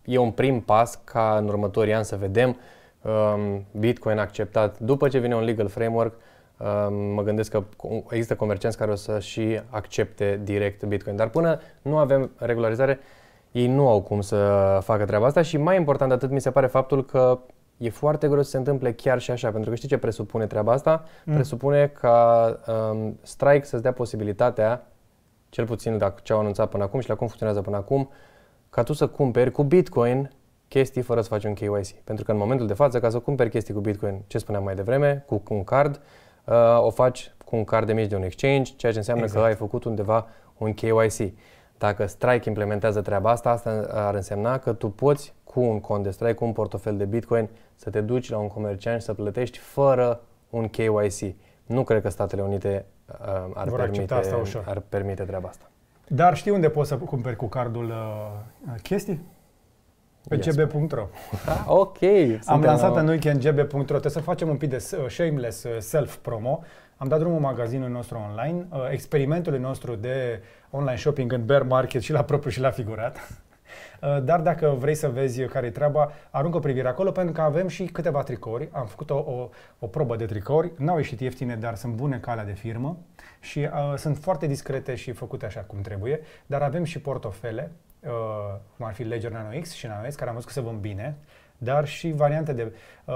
e un prim pas ca în următorii ani să vedem um, Bitcoin acceptat după ce vine un legal framework, mă gândesc că există comercianți care o să și accepte direct Bitcoin. Dar până nu avem regularizare, ei nu au cum să facă treaba asta și mai important atât mi se pare faptul că e foarte greu să se întâmple chiar și așa, pentru că știi ce presupune treaba asta? Mm. Presupune ca um, Strike să-ți dea posibilitatea, cel puțin dacă ce au anunțat până acum și la cum funcționează până acum, ca tu să cumperi cu Bitcoin chestii fără să faci un KYC. Pentru că în momentul de față, ca să cumperi chestii cu Bitcoin, ce spuneam mai devreme, cu un card, uh, o faci cu un card de mici de un exchange, ceea ce înseamnă exact. că ai făcut undeva un KYC. Dacă Strike implementează treaba asta, asta ar însemna că tu poți cu un cont de Strike, cu un portofel de Bitcoin, să te duci la un comerciant și să plătești fără un KYC. Nu cred că Statele Unite uh, ar, permite, asta ușor. ar permite treaba asta. Dar știi unde poți să cumperi cu cardul uh, chestii? Pe gb.ro. Da? Ok. Am lansat la... în weekend gb.ro. Trebuie să facem un pic de uh, shameless uh, self-promo. Am dat drumul magazinului nostru online, uh, experimentului nostru de online shopping în bear market și la propriu și la figurat. Dar dacă vrei să vezi care e treaba, aruncă privire acolo pentru că avem și câteva tricouri. Am făcut o, o, o probă de tricouri. N-au ieșit ieftine, dar sunt bune calea de firmă și uh, sunt foarte discrete și făcute așa cum trebuie. Dar avem și portofele uh, cum ar fi Ledger Nano X și Nano S, care am văzut că se vând bine, dar și variante de, uh,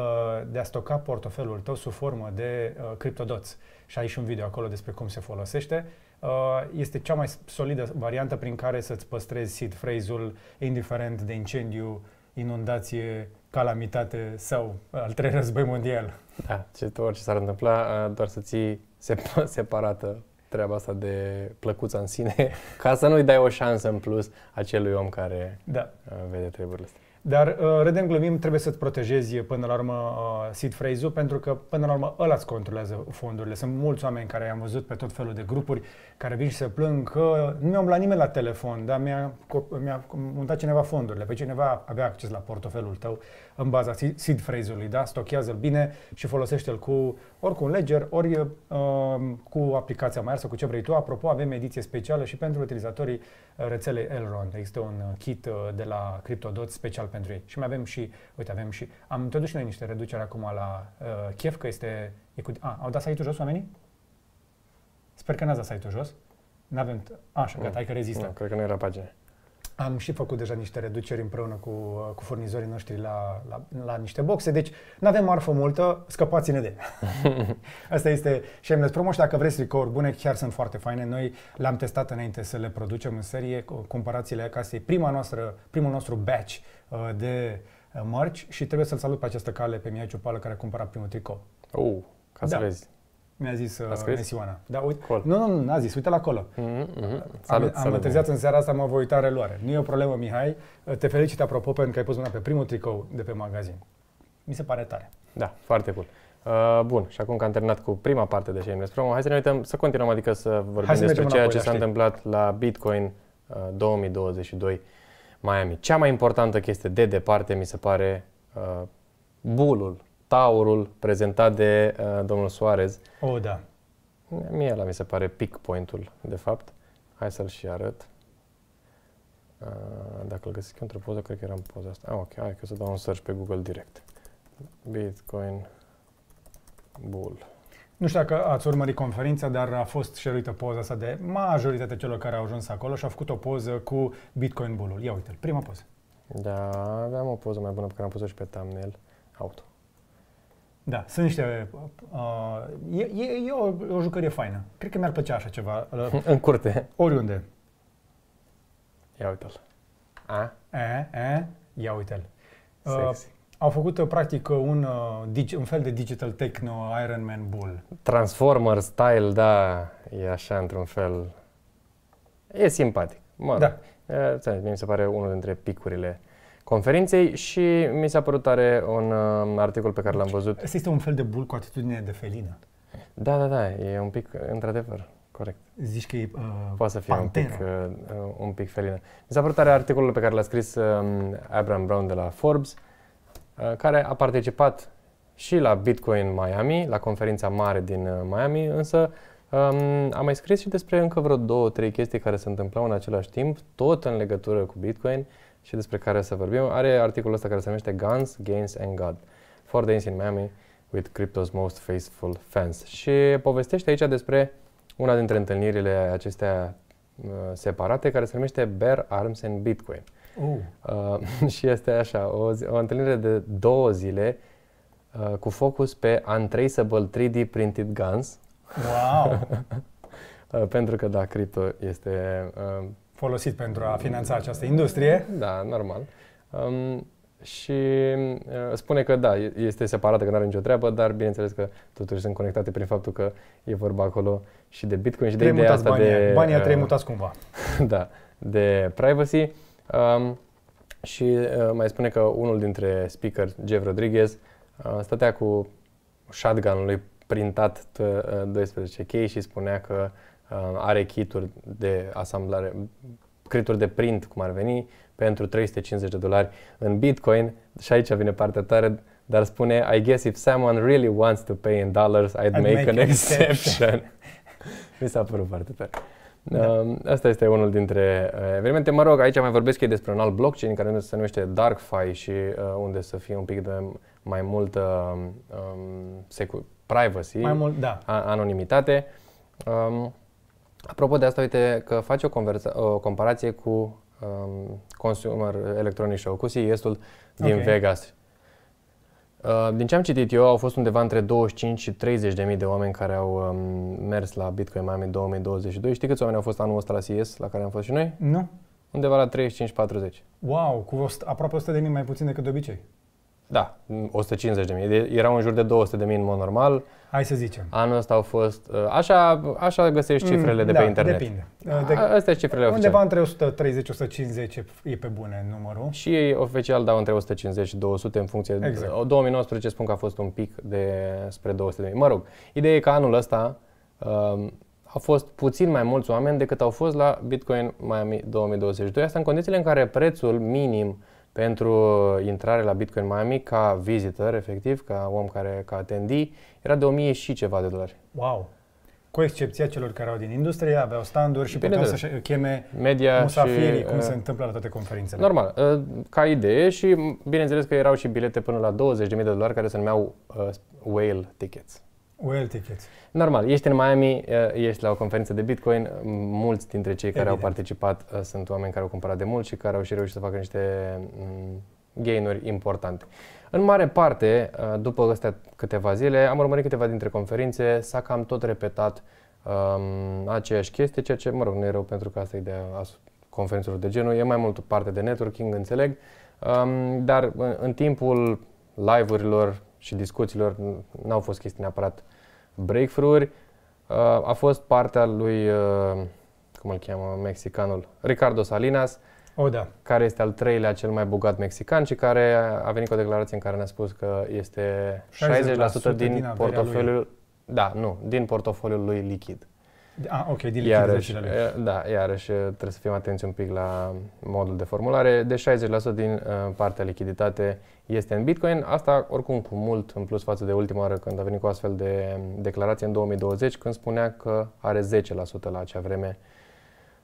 de a stoca portofelul tău sub formă de uh, CryptoDots. Și ai și un video acolo despre cum se folosește. Uh, este cea mai solidă variantă prin care să-ți păstrezi seed phrase-ul, indiferent de incendiu, inundație, calamitate sau al treilea război mondial. Da, ce orice s-ar întâmpla, uh, doar să ții separată treaba asta de plăcuța în sine, ca să nu-i dai o șansă în plus acelui om care da. Uh, vede treburile astea. Dar uh, râdem, glumim, trebuie să-ți protejezi uh, până la urmă seed phrase pentru că până la urmă ăla îți controlează fondurile. Sunt mulți oameni care i-am văzut pe tot felul de grupuri care vin și se plâng că nu mi-am la nimeni la telefon, dar mi-a, mi-a mutat cineva fondurile, pe păi cineva avea acces la portofelul tău în baza seed phrase-ului, da? Stochează-l bine și folosește-l cu ori cu un ledger, ori uh, um, cu aplicația mai sau cu ce vrei tu. Apropo, avem ediție specială și pentru utilizatorii uh, rețelei Elrond. Există un uh, kit uh, de la CryptoDot special pentru ei. Și mai avem și, uite, avem și, am introdus noi niște reduceri acum la uh, Chef, că este, e cu, a, au dat site-ul jos oamenii? Sper că n-ați dat site-ul jos. N-avem, t- așa, gata, hai că rezistă. Nu, cred că nu era pagina. Am și făcut deja niște reduceri împreună cu, cu furnizorii noștri la, la, la niște boxe, deci nu avem marfă multă, scăpați-ne de. Asta este Shameless Promo și dacă vreți tricouri bune, chiar sunt foarte faine. Noi le-am testat înainte să le producem în serie, comparațiile casei, prima noastră, primul nostru batch uh, de uh, mărci și trebuie să-l salut pe această cale pe Mihai Ciupală care a cumpărat primul tricou. Oh, ca să da. vezi mi-a zis uh, Ioana. Da, uite, Nu, nu, nu, n-a zis, uite la acolo. Mm-hmm. am, salut, am întârziat în seara asta, mă voi uita reluare. Nu e o problemă, Mihai. Uh, te felicit, apropo, pentru că ai pus mâna pe primul tricou de pe magazin. Mi se pare tare. Da, foarte cool. Uh, bun, și acum că am terminat cu prima parte de Shameless Promo, hai să ne uităm, să continuăm, adică să vorbim să despre ceea ce s-a da, întâmplat la Bitcoin uh, 2022 Miami. Cea mai importantă chestie de departe mi se pare uh, bulul taurul prezentat de uh, domnul Suarez. Oh, da. Mie la mi se pare pick point-ul, de fapt. Hai să-l și arăt. Uh, dacă îl găsesc într-o poză, cred că era în poza asta. Ah, ok, hai că să dau un search pe Google direct. Bitcoin Bull. Nu știu dacă ați urmărit conferința, dar a fost șeruită poza asta de majoritatea celor care au ajuns acolo și au făcut o poză cu Bitcoin Bull-ul. Ia uite-l, prima poză. Da, aveam o poză mai bună pe care am pus-o și pe thumbnail. Auto. Da, sunt niște... Uh, e, e, e o, o jucărie faină. Cred că mi-ar plăcea așa ceva. Uh, În curte. Oriunde. Ia uite-l. A? E, e, ia uite-l. Uh, au făcut uh, practic uh, un, uh, un fel de digital techno Iron Man Bull. Transformer style, da, e așa într-un fel. E simpatic. Mă, da. Uh, mi se pare unul dintre picurile conferinței și mi s-a părut tare un uh, articol pe care l-am văzut. Asta este un fel de bul cu atitudine de felină. Da, da, da, e un pic, într-adevăr, corect. Zici că e uh, Poate să fie un pic, uh, un pic felină. Mi s-a părut tare articolul pe care l-a scris uh, Abraham Brown de la Forbes, uh, care a participat și la Bitcoin Miami, la conferința mare din uh, Miami, însă Um, am mai scris și despre încă vreo două, trei chestii care se întâmplau în același timp, tot în legătură cu Bitcoin, și despre care o să vorbim, are articolul ăsta care se numește Guns, Gains and God. for Days in Miami with Crypto's Most Faithful Fans. Și povestește aici despre una dintre întâlnirile acestea uh, separate care se numește Bear Arms and Bitcoin. Uh. Uh, și este așa, o, zi, o întâlnire de două zile uh, cu focus pe untraceable 3D printed guns. Wow! uh, pentru că, da, cripto este uh, folosit pentru a finanța această industrie. Da, normal. Um, și uh, spune că da, este separată, că nu are nicio treabă, dar bineînțeles că totuși sunt conectate prin faptul că e vorba acolo și de Bitcoin și de ideea asta banii, de... Banii uh, trei mutați cumva. da, de privacy. Um, și uh, mai spune că unul dintre speaker, Jeff Rodriguez, uh, stătea cu shotgun ului printat uh, 12K uh, și spunea că uh, Uh, are kituri de asamblare, crituri de print, cum ar veni, pentru 350 de dolari în Bitcoin. Și aici vine partea tare, dar spune, I guess if someone really wants to pay in dollars, I'd, I'd make, make an, an exception. exception. Mi s-a părut foarte tare. Da. Asta este unul dintre uh, evenimente. Mă rog, aici mai vorbesc ei despre un alt blockchain care se numește DarkFi și uh, unde să fie un pic de mai multă um, um secu- privacy, mai mult, da. a- anonimitate. Um, Apropo de asta, uite că faci o, conversa- o comparație cu um, Consumer Electronic Show, cu CES-ul din okay. Vegas. Uh, din ce am citit eu, au fost undeva între 25 și 30 de mii de oameni care au um, mers la Bitcoin Miami 2022. Știi câți oameni au fost anul ăsta la CES, la care am fost și noi? Nu. Undeva la 35-40. Wow, cu aproape 100 de mii mai puțin decât de obicei. Da, 150 de mii. Erau în jur de 200 de mii în mod normal. Hai să zicem. Anul ăsta au fost... Uh, așa, așa găsești mm, cifrele mm, de da, pe internet. depinde. Uh, de, Astea cifrele Undeva între 130-150 e pe bune numărul. Și ei oficial dau între 150 și 200 în funcție... Exact. 2019 spun că a fost un pic de spre 200 de mii. Mă rog, ideea e că anul ăsta um, au fost puțin mai mulți oameni decât au fost la Bitcoin Miami 2022. Asta în condițiile în care prețul minim pentru intrare la Bitcoin Miami ca visitor, efectiv, ca om care, ca atendi, era de 1000 și ceva de dolari. Wow! Cu excepția celor care au din industrie, aveau standuri și puteau să cheme media musafirii, și, cum uh, se întâmplă la toate conferințele. Normal, uh, ca idee și bineînțeles că erau și bilete până la 20.000 de dolari care se numeau uh, whale tickets. Well ticket. Normal, ești în Miami, ești la o conferință de Bitcoin, mulți dintre cei care Evident. au participat sunt oameni care au cumpărat de mult și care au și reușit să facă niște gainuri importante. În mare parte, după astea câteva zile, am urmărit câteva dintre conferințe, s-a cam tot repetat um, aceeași chestie, ceea ce, mă rog, nu e rău pentru că asta e de conferințelor de genul, e mai mult parte de networking, înțeleg, um, dar în, în timpul live-urilor, și discuțiilor n-au fost chestii neapărat breakthrough-uri. Uh, a fost partea lui, uh, cum îl cheamă, mexicanul, Ricardo Salinas, oh, da. care este al treilea cel mai bogat mexican și care a venit cu o declarație în care ne-a spus că este 60%, 60% din, din portofoliul lui. Da, nu, din portofoliul lui lichid. Ah, ok, din iarăși, uh, Da, iarăși trebuie să fim atenți un pic la modul de formulare. De 60% din uh, partea lichiditate este în Bitcoin. Asta oricum cu mult în plus față de ultima oară când a venit cu astfel de declarație în 2020 când spunea că are 10% la acea vreme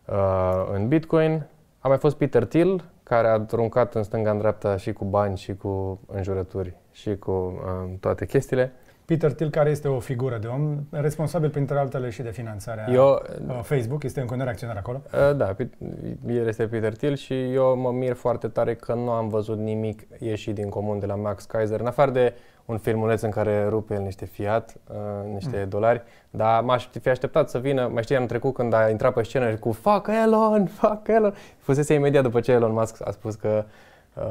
uh, în Bitcoin. A mai fost Peter Thiel care a truncat în stânga în dreapta și cu bani și cu înjurături și cu uh, toate chestiile. Peter Thiel, care este o figură de om, responsabil printre altele și de finanțarea eu, uh, Facebook, este în continuare acționar acolo? Uh, da, el este Peter Thiel și eu mă mir foarte tare că nu am văzut nimic ieșit din comun de la Max Kaiser, în afară de un filmuleț în care rupe el niște fiat, uh, niște mm. dolari, dar m-aș fi așteptat să vină, mai știam trecut când a intrat pe scenă cu „Fuck Elon, fuck Elon, fusese imediat după ce Elon Musk a spus că Uh,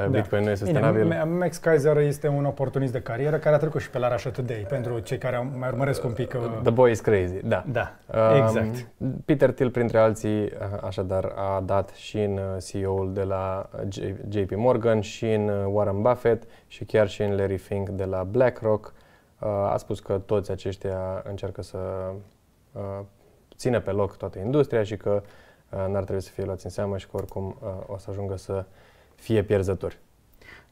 da. Bitcoin da. nu e sustenabil. Bine, Max Kaiser este un oportunist de carieră care a trecut și pe la Russia Today, pentru cei care mai urmăresc un pic. Uh... The boy is crazy, da. Da, um, exact. Peter Thiel, printre alții, uh, așadar, a dat și în uh, CEO-ul de la JP Morgan, și în Warren Buffett, și chiar și în Larry Fink de la BlackRock. A spus că toți aceștia încearcă să țină pe loc toată industria și că n-ar trebui să fie luați în seamă și că oricum o să ajungă să fie pierzători.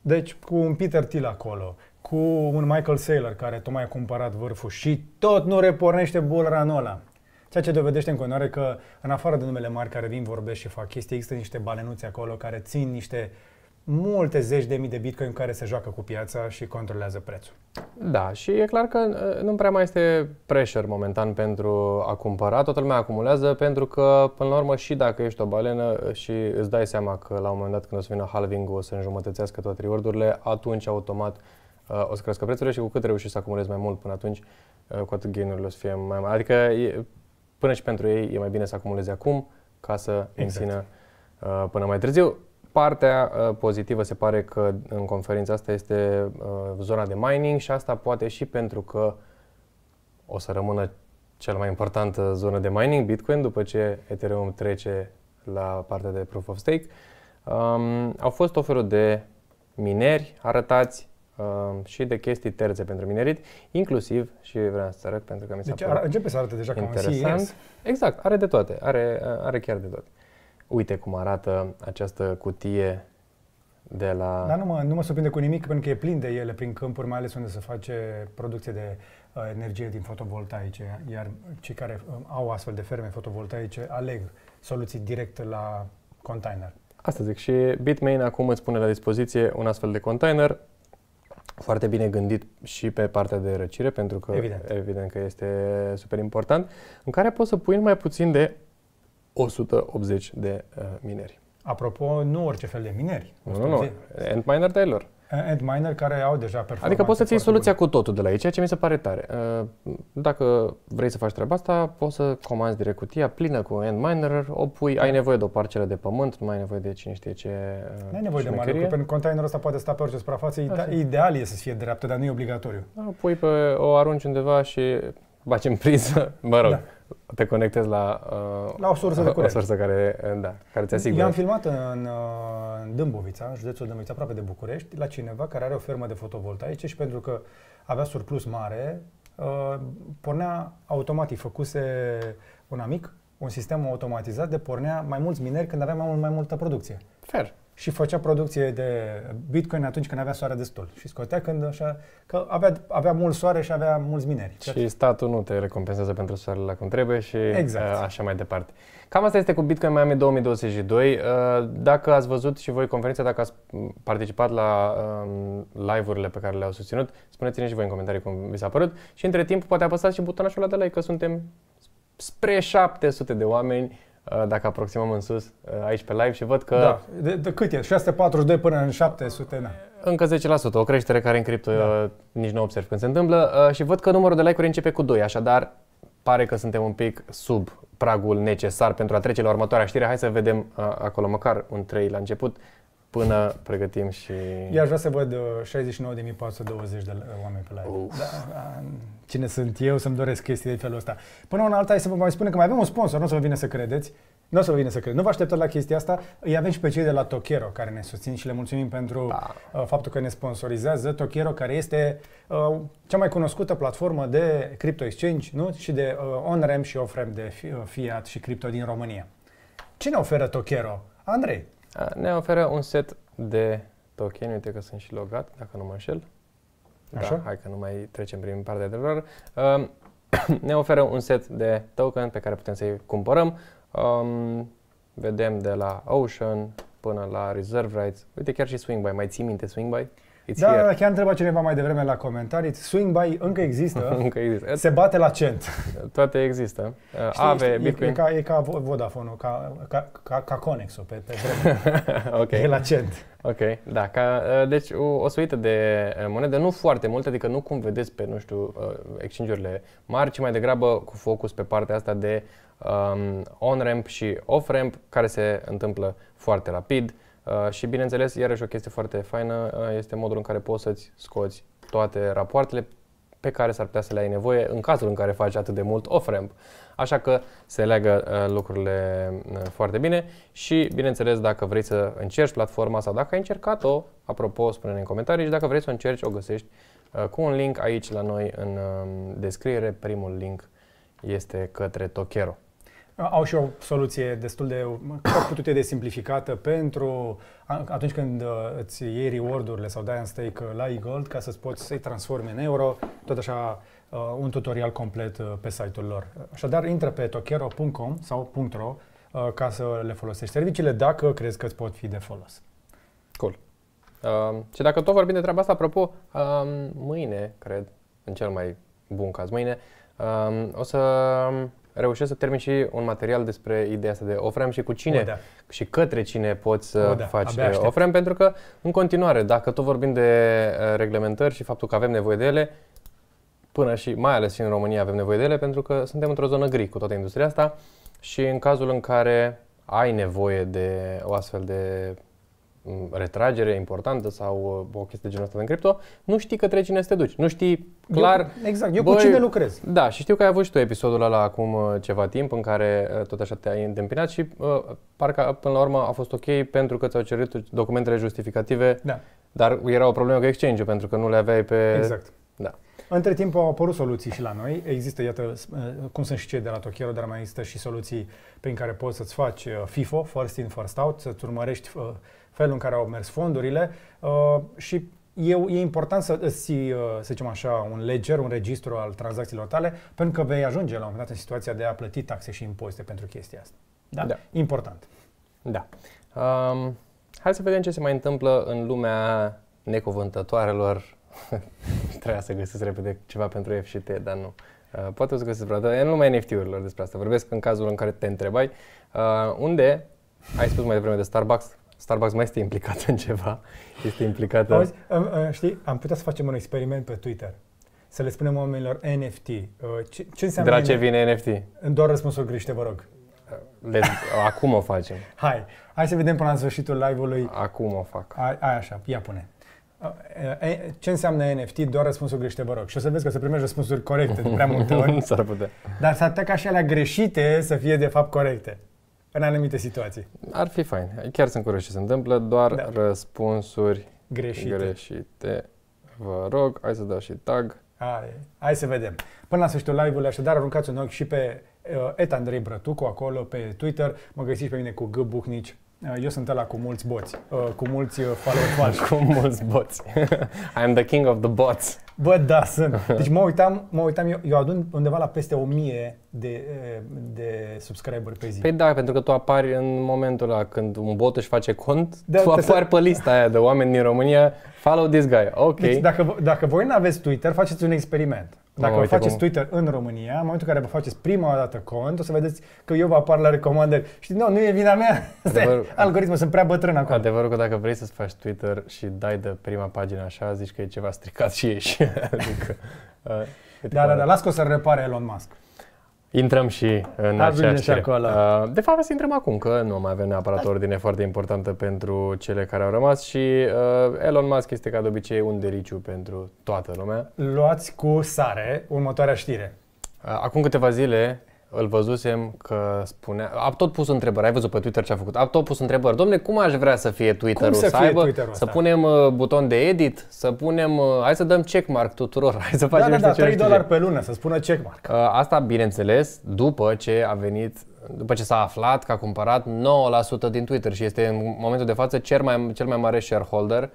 Deci cu un Peter Thiel acolo, cu un Michael Saylor care tocmai a cumpărat vârful și tot nu repornește bulranul ăla. Ceea ce dovedește în continuare că, în afară de numele mari care vin, vorbesc și fac chestii, există niște balenuți acolo care țin niște multe zeci de mii de bitcoin care se joacă cu piața și controlează prețul. Da, și e clar că uh, nu prea mai este pressure momentan pentru a cumpăra, toată lumea acumulează pentru că, până la urmă, și dacă ești o balenă și îți dai seama că la un moment dat când o să vină halving o să înjumătățească toate riordurile, atunci automat uh, o să crească prețurile și cu cât reușești să acumulezi mai mult până atunci, uh, cu atât gain o să fie mai mari. Adică e, până și pentru ei e mai bine să acumulezi acum ca să exact. uh, până mai târziu. Partea uh, pozitivă se pare că în conferința asta este uh, zona de mining și asta poate și pentru că o să rămână cel mai importantă zonă de mining, Bitcoin, după ce Ethereum trece la partea de Proof of Stake. Um, au fost o felul de mineri arătați um, și de chestii terțe pentru minerit, inclusiv, și vreau să arăt pentru că mi s-a deci, părut începe să arate deja interesant. ca un CES. Exact, are de toate, are, uh, are chiar de toate. Uh, Uite cum arată această cutie de la... Dar nu mă, nu mă surprinde cu nimic pentru că e plin de ele prin câmpuri, mai ales unde se face producție de uh, energie din fotovoltaice, iar cei care uh, au astfel de ferme fotovoltaice aleg soluții direct la container. Asta zic și Bitmain acum îți pune la dispoziție un astfel de container foarte bine gândit și pe partea de răcire, pentru că evident, evident că este super important, în care poți să pui mai puțin de 180 de uh, mineri. Apropo, nu orice fel de mineri. Nu, nu, nu. Antminer Taylor. Antminer care au deja performanțe Adică poți să ții soluția cu totul de la ei, ceea ce mi se pare tare. Uh, dacă vrei să faci treaba asta, poți să comanzi direct cutia plină cu Antminer, o pui, ai da. nevoie de o parcelă de pământ, nu ai nevoie de cine știe ce uh, Nu ai nevoie șmecherie. de mare lucru, pentru că containerul ăsta poate sta pe orice suprafață, așa. ideal e să fie dreaptă, dar nu e obligatoriu. Da, o pui pe, o arunci undeva și bacem priză, mă rog. Da te conectezi la, uh, la o sursă de curent. O sursă care, uh, da, care ți asigură. Eu am filmat în, uh, în Dâmbovița, în județul Dâmbovița, aproape de București, la cineva care are o fermă de fotovoltaice și pentru că avea surplus mare, uh, pornea automatic, făcuse un amic, un sistem automatizat de pornea mai mulți mineri când avea mai, mult, mai multă producție. Fair și făcea producție de Bitcoin atunci când avea soare destul și scotea când așa, că avea, avea mult soare și avea mulți mineri. Și cert? statul nu te recompensează pentru soarele la cum trebuie și exact. Uh, așa mai departe. Cam asta este cu Bitcoin Miami 2022. Uh, dacă ați văzut și voi conferința, dacă ați participat la um, live-urile pe care le-au susținut, spuneți-ne și voi în comentarii cum vi s-a părut și între timp poate apăsați și butonașul ăla de like că suntem spre 700 de oameni Uh, dacă aproximăm în sus, uh, aici pe live și văd că... Da. De, de cât e? 642 până în 700, na. Încă 10%, o creștere care în cripto da. Uh, nici nu observ când se întâmplă și văd că numărul de like-uri începe cu 2, așadar pare că suntem un pic sub pragul necesar pentru a trece la următoarea știre. Hai să vedem acolo măcar un 3 la început până pregătim și... Eu aș vrea să văd 69.420 uh, de oameni pe live. Da, da, cine sunt eu să-mi doresc chestii de felul ăsta. Până una alta, să vă mai spun că mai avem un sponsor, nu o să vă vine să credeți. Nu o să vă vine să credeți. Nu vă așteptați la chestia asta. Îi avem și pe cei de la Tokero care ne susțin și le mulțumim pentru da. Uh, faptul că ne sponsorizează. Tokero care este uh, cea mai cunoscută platformă de crypto exchange nu? și de uh, on-ramp și off-ramp de uh, fiat și cripto din România. Cine oferă Tokero? Andrei. Ne oferă un set de token, uite că sunt și logat, dacă nu mă înșel. Da, Așa? Da, hai că nu mai trecem prin partea de lor. Ehm, ne oferă un set de token pe care putem să-i cumpărăm. Ehm, vedem de la Ocean până la Reserve Rights. Uite chiar și Swing By. Mai ții minte Swing By? It's da, here. chiar întreba cineva mai devreme la comentarii. Swing by încă există. încă există. Se bate la cent. Toate există. Uh, știi, Ave, știi, Bitcoin. E, ca, e ca Vodafone, ca, ca, ca, ca conex pe, pe vreme. okay. E la cent. Ok, da. Ca, uh, deci o, o suită de uh, monede, nu foarte multe, adică nu cum vedeți pe, nu știu, exchange-urile mari, ci mai degrabă cu focus pe partea asta de um, on-ramp și off-ramp, care se întâmplă foarte rapid Uh, și bineînțeles, iarăși o chestie foarte faină uh, este modul în care poți să-ți scoți toate rapoartele pe care s-ar putea să le ai nevoie în cazul în care faci atât de mult off-ramp. Așa că se leagă uh, lucrurile uh, foarte bine și, bineînțeles, dacă vrei să încerci platforma sau dacă ai încercat-o, apropo, spune-ne în comentarii și dacă vrei să o încerci, o găsești uh, cu un link aici la noi în um, descriere. Primul link este către Tokero. Au și o soluție destul de putute de simplificată pentru atunci când uh, îți iei reward-urile sau dai un stake uh, la eGold ca să-ți poți să-i transformi în euro, tot așa uh, un tutorial complet pe site-ul lor. Așadar, intră pe tokero.com sau .ro ca să le folosești serviciile dacă crezi că îți pot fi de folos. Cool. Um, și dacă tot vorbim de treaba asta, apropo, um, mâine, cred, în cel mai bun caz, mâine, um, o să um, reușești să termini și un material despre ideea asta de off și cu cine o, da. și către cine poți să da. faci eh, off pentru că, în continuare, dacă tot vorbim de eh, reglementări și faptul că avem nevoie de ele, până și, mai ales și în România, avem nevoie de ele pentru că suntem într-o zonă gri cu toată industria asta și în cazul în care ai nevoie de o astfel de retragere importantă sau uh, o chestie genul ăsta în cripto, nu știi către cine să te duci. Nu știi clar... Eu, exact, eu bă, cu cine lucrez. Da, și știu că ai avut și tu episodul ăla acum uh, ceva timp în care uh, tot așa te-ai întâmpinat și uh, parcă până la urmă a fost ok pentru că ți-au cerut documentele justificative, da. dar era o problemă cu exchange pentru că nu le aveai pe... Exact. Da. Între timp au apărut soluții și la noi. Există, iată, cum sunt și cei de la Tokyo, dar mai există și soluții prin care poți să-ți faci FIFO, First In, First Out, să-ți urmărești felul în care au mers fondurile uh, și e, e important să îți, uh, să zicem așa, un leger, un registru al tranzacțiilor tale, pentru că vei ajunge la un moment dat în situația de a plăti taxe și impozite pentru chestia asta. Da? da. Important. Da. Um, hai să vedem ce se mai întâmplă în lumea necuvântătoarelor. Trebuia să găsesc repede ceva pentru F și T, dar nu. Uh, poate o să găsesc vreodată. În lumea NFT-urilor despre asta vorbesc în cazul în care te întrebai. Uh, unde, ai spus mai devreme de Starbucks, Starbucks mai este implicat în ceva, este implicat. Auzi, știi, am putea să facem un experiment pe Twitter. Să le spunem oamenilor NFT. Uh, ce, ce înseamnă De la ce vine NFT? Doar răspunsul grește, vă rog. Uh, le, acum o facem. Hai, hai să vedem până la sfârșitul live-ului. Acum o fac. Ai, ai așa, ia pune. Uh, ce înseamnă NFT? Doar răspunsul grește, vă rog. Și o să vezi că o să primești răspunsuri corecte de prea multe ori. S-ar putea. Dar s-ar putea ca și alea greșite să fie de fapt corecte în anumite situații. Ar fi fain. Chiar sunt curios ce se întâmplă, doar da. răspunsuri greșite. greșite. Vă rog, hai să dau și tag. Hai, hai să vedem. Până la sfârșitul live-ului, așadar, aruncați un ochi și pe uh, Andrei Brătucu acolo pe Twitter. Mă găsiți pe mine cu G Buhnici Eh, eu sunt ăla cu mulți boți, eh, cu mulți eh, follower falși. cu mulți boți. I'm the king of the bots. Bă, da, sunt. Deci mă uitam, mă uitam eu, eu adun undeva la peste 1000 de, de subscriberi pe zi. Păi da, pentru că tu apari în momentul ăla când un bot își face cont, da, tu apari să... pe lista aia de oameni din România, follow this guy, ok. Deci dacă, dacă voi nu aveți Twitter, faceți un experiment. Dacă vă faceți cum... Twitter în România, în momentul în care vă faceți prima dată cont, o să vedeți că eu vă apar la recomandări. Și nu, nu e vina mea. Adevărul... Algoritmul, sunt prea bătrân acum. Adevărul că dacă vrei să-ți faci Twitter și dai de prima pagină așa, zici că e ceva stricat și ieși. adică, uh, da, da, da, las că o să repare Elon Musk. Intrăm și în aceeași și acolo. Uh, de fapt, să intrăm acum, că nu mai avem neapărat o ordine foarte importantă pentru cele care au rămas și uh, Elon Musk este ca de obicei un deliciu pentru toată lumea. Luați cu sare următoarea știre. Uh, acum câteva zile, îl văzusem că spunea, a tot pus întrebări, ai văzut pe Twitter ce a făcut, a tot pus întrebări, domne, cum aș vrea să fie Twitter-ul, cum să, să fie aibă, Twitter-ul ăsta? să punem uh, buton de edit, să punem, uh, hai să dăm checkmark tuturor, hai să da, facem Da, da, da, 3 dolari pe lună, să spună checkmark. Uh, asta, bineînțeles, după ce a venit după ce s-a aflat că a cumpărat 9% din Twitter și este în momentul de față cel mai, cel mai mare shareholder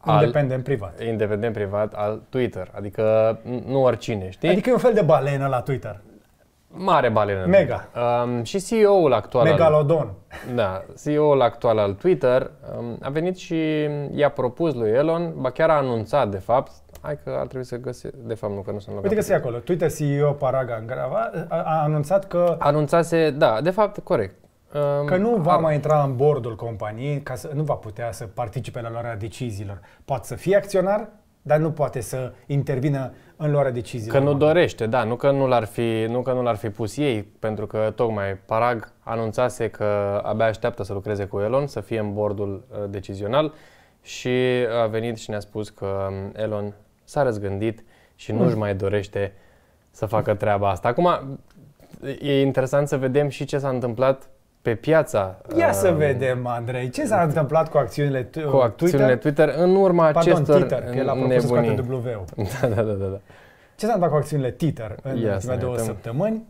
al, independent privat. Independent privat al Twitter, adică nu oricine, știi? Adică e un fel de balenă la Twitter. Mare balenă. Mega. Um, și CEO-ul actual. Megalodon. Al, da, CEO-ul actual al Twitter um, a venit și i-a propus lui Elon, ba chiar a anunțat de fapt, hai că ar trebui să găsesc, de fapt nu, că nu sunt Uite că acolo, Twitter CEO Paraga Grava a, a anunțat că... Anunțase, da, de fapt, corect. Um, că nu va mai intra în bordul companiei, ca să, nu va putea să participe la luarea deciziilor. Poate să fie acționar, dar nu poate să intervină în luarea deciziilor. Că nu dorește, da, nu că nu l-ar fi, nu că nu l-ar fi pus ei, pentru că tocmai Parag anunțase că abia așteaptă să lucreze cu Elon, să fie în bordul uh, decizional și a venit și ne-a spus că um, Elon s-a răzgândit și nu-și mai dorește să facă treaba asta. Acum, e interesant să vedem și ce s-a întâmplat pe piața. Ia să um, vedem, Andrei, ce s-a întâmplat cu acțiunile, Twitter? cu acțiunile Twitter? în urma Pardon, acestor Twitter, că el a propus nebunii. să W-ul. Da, da, da, da, da. Ce s-a întâmplat cu acțiunile Twitter în Ia ultimele două uităm. săptămâni?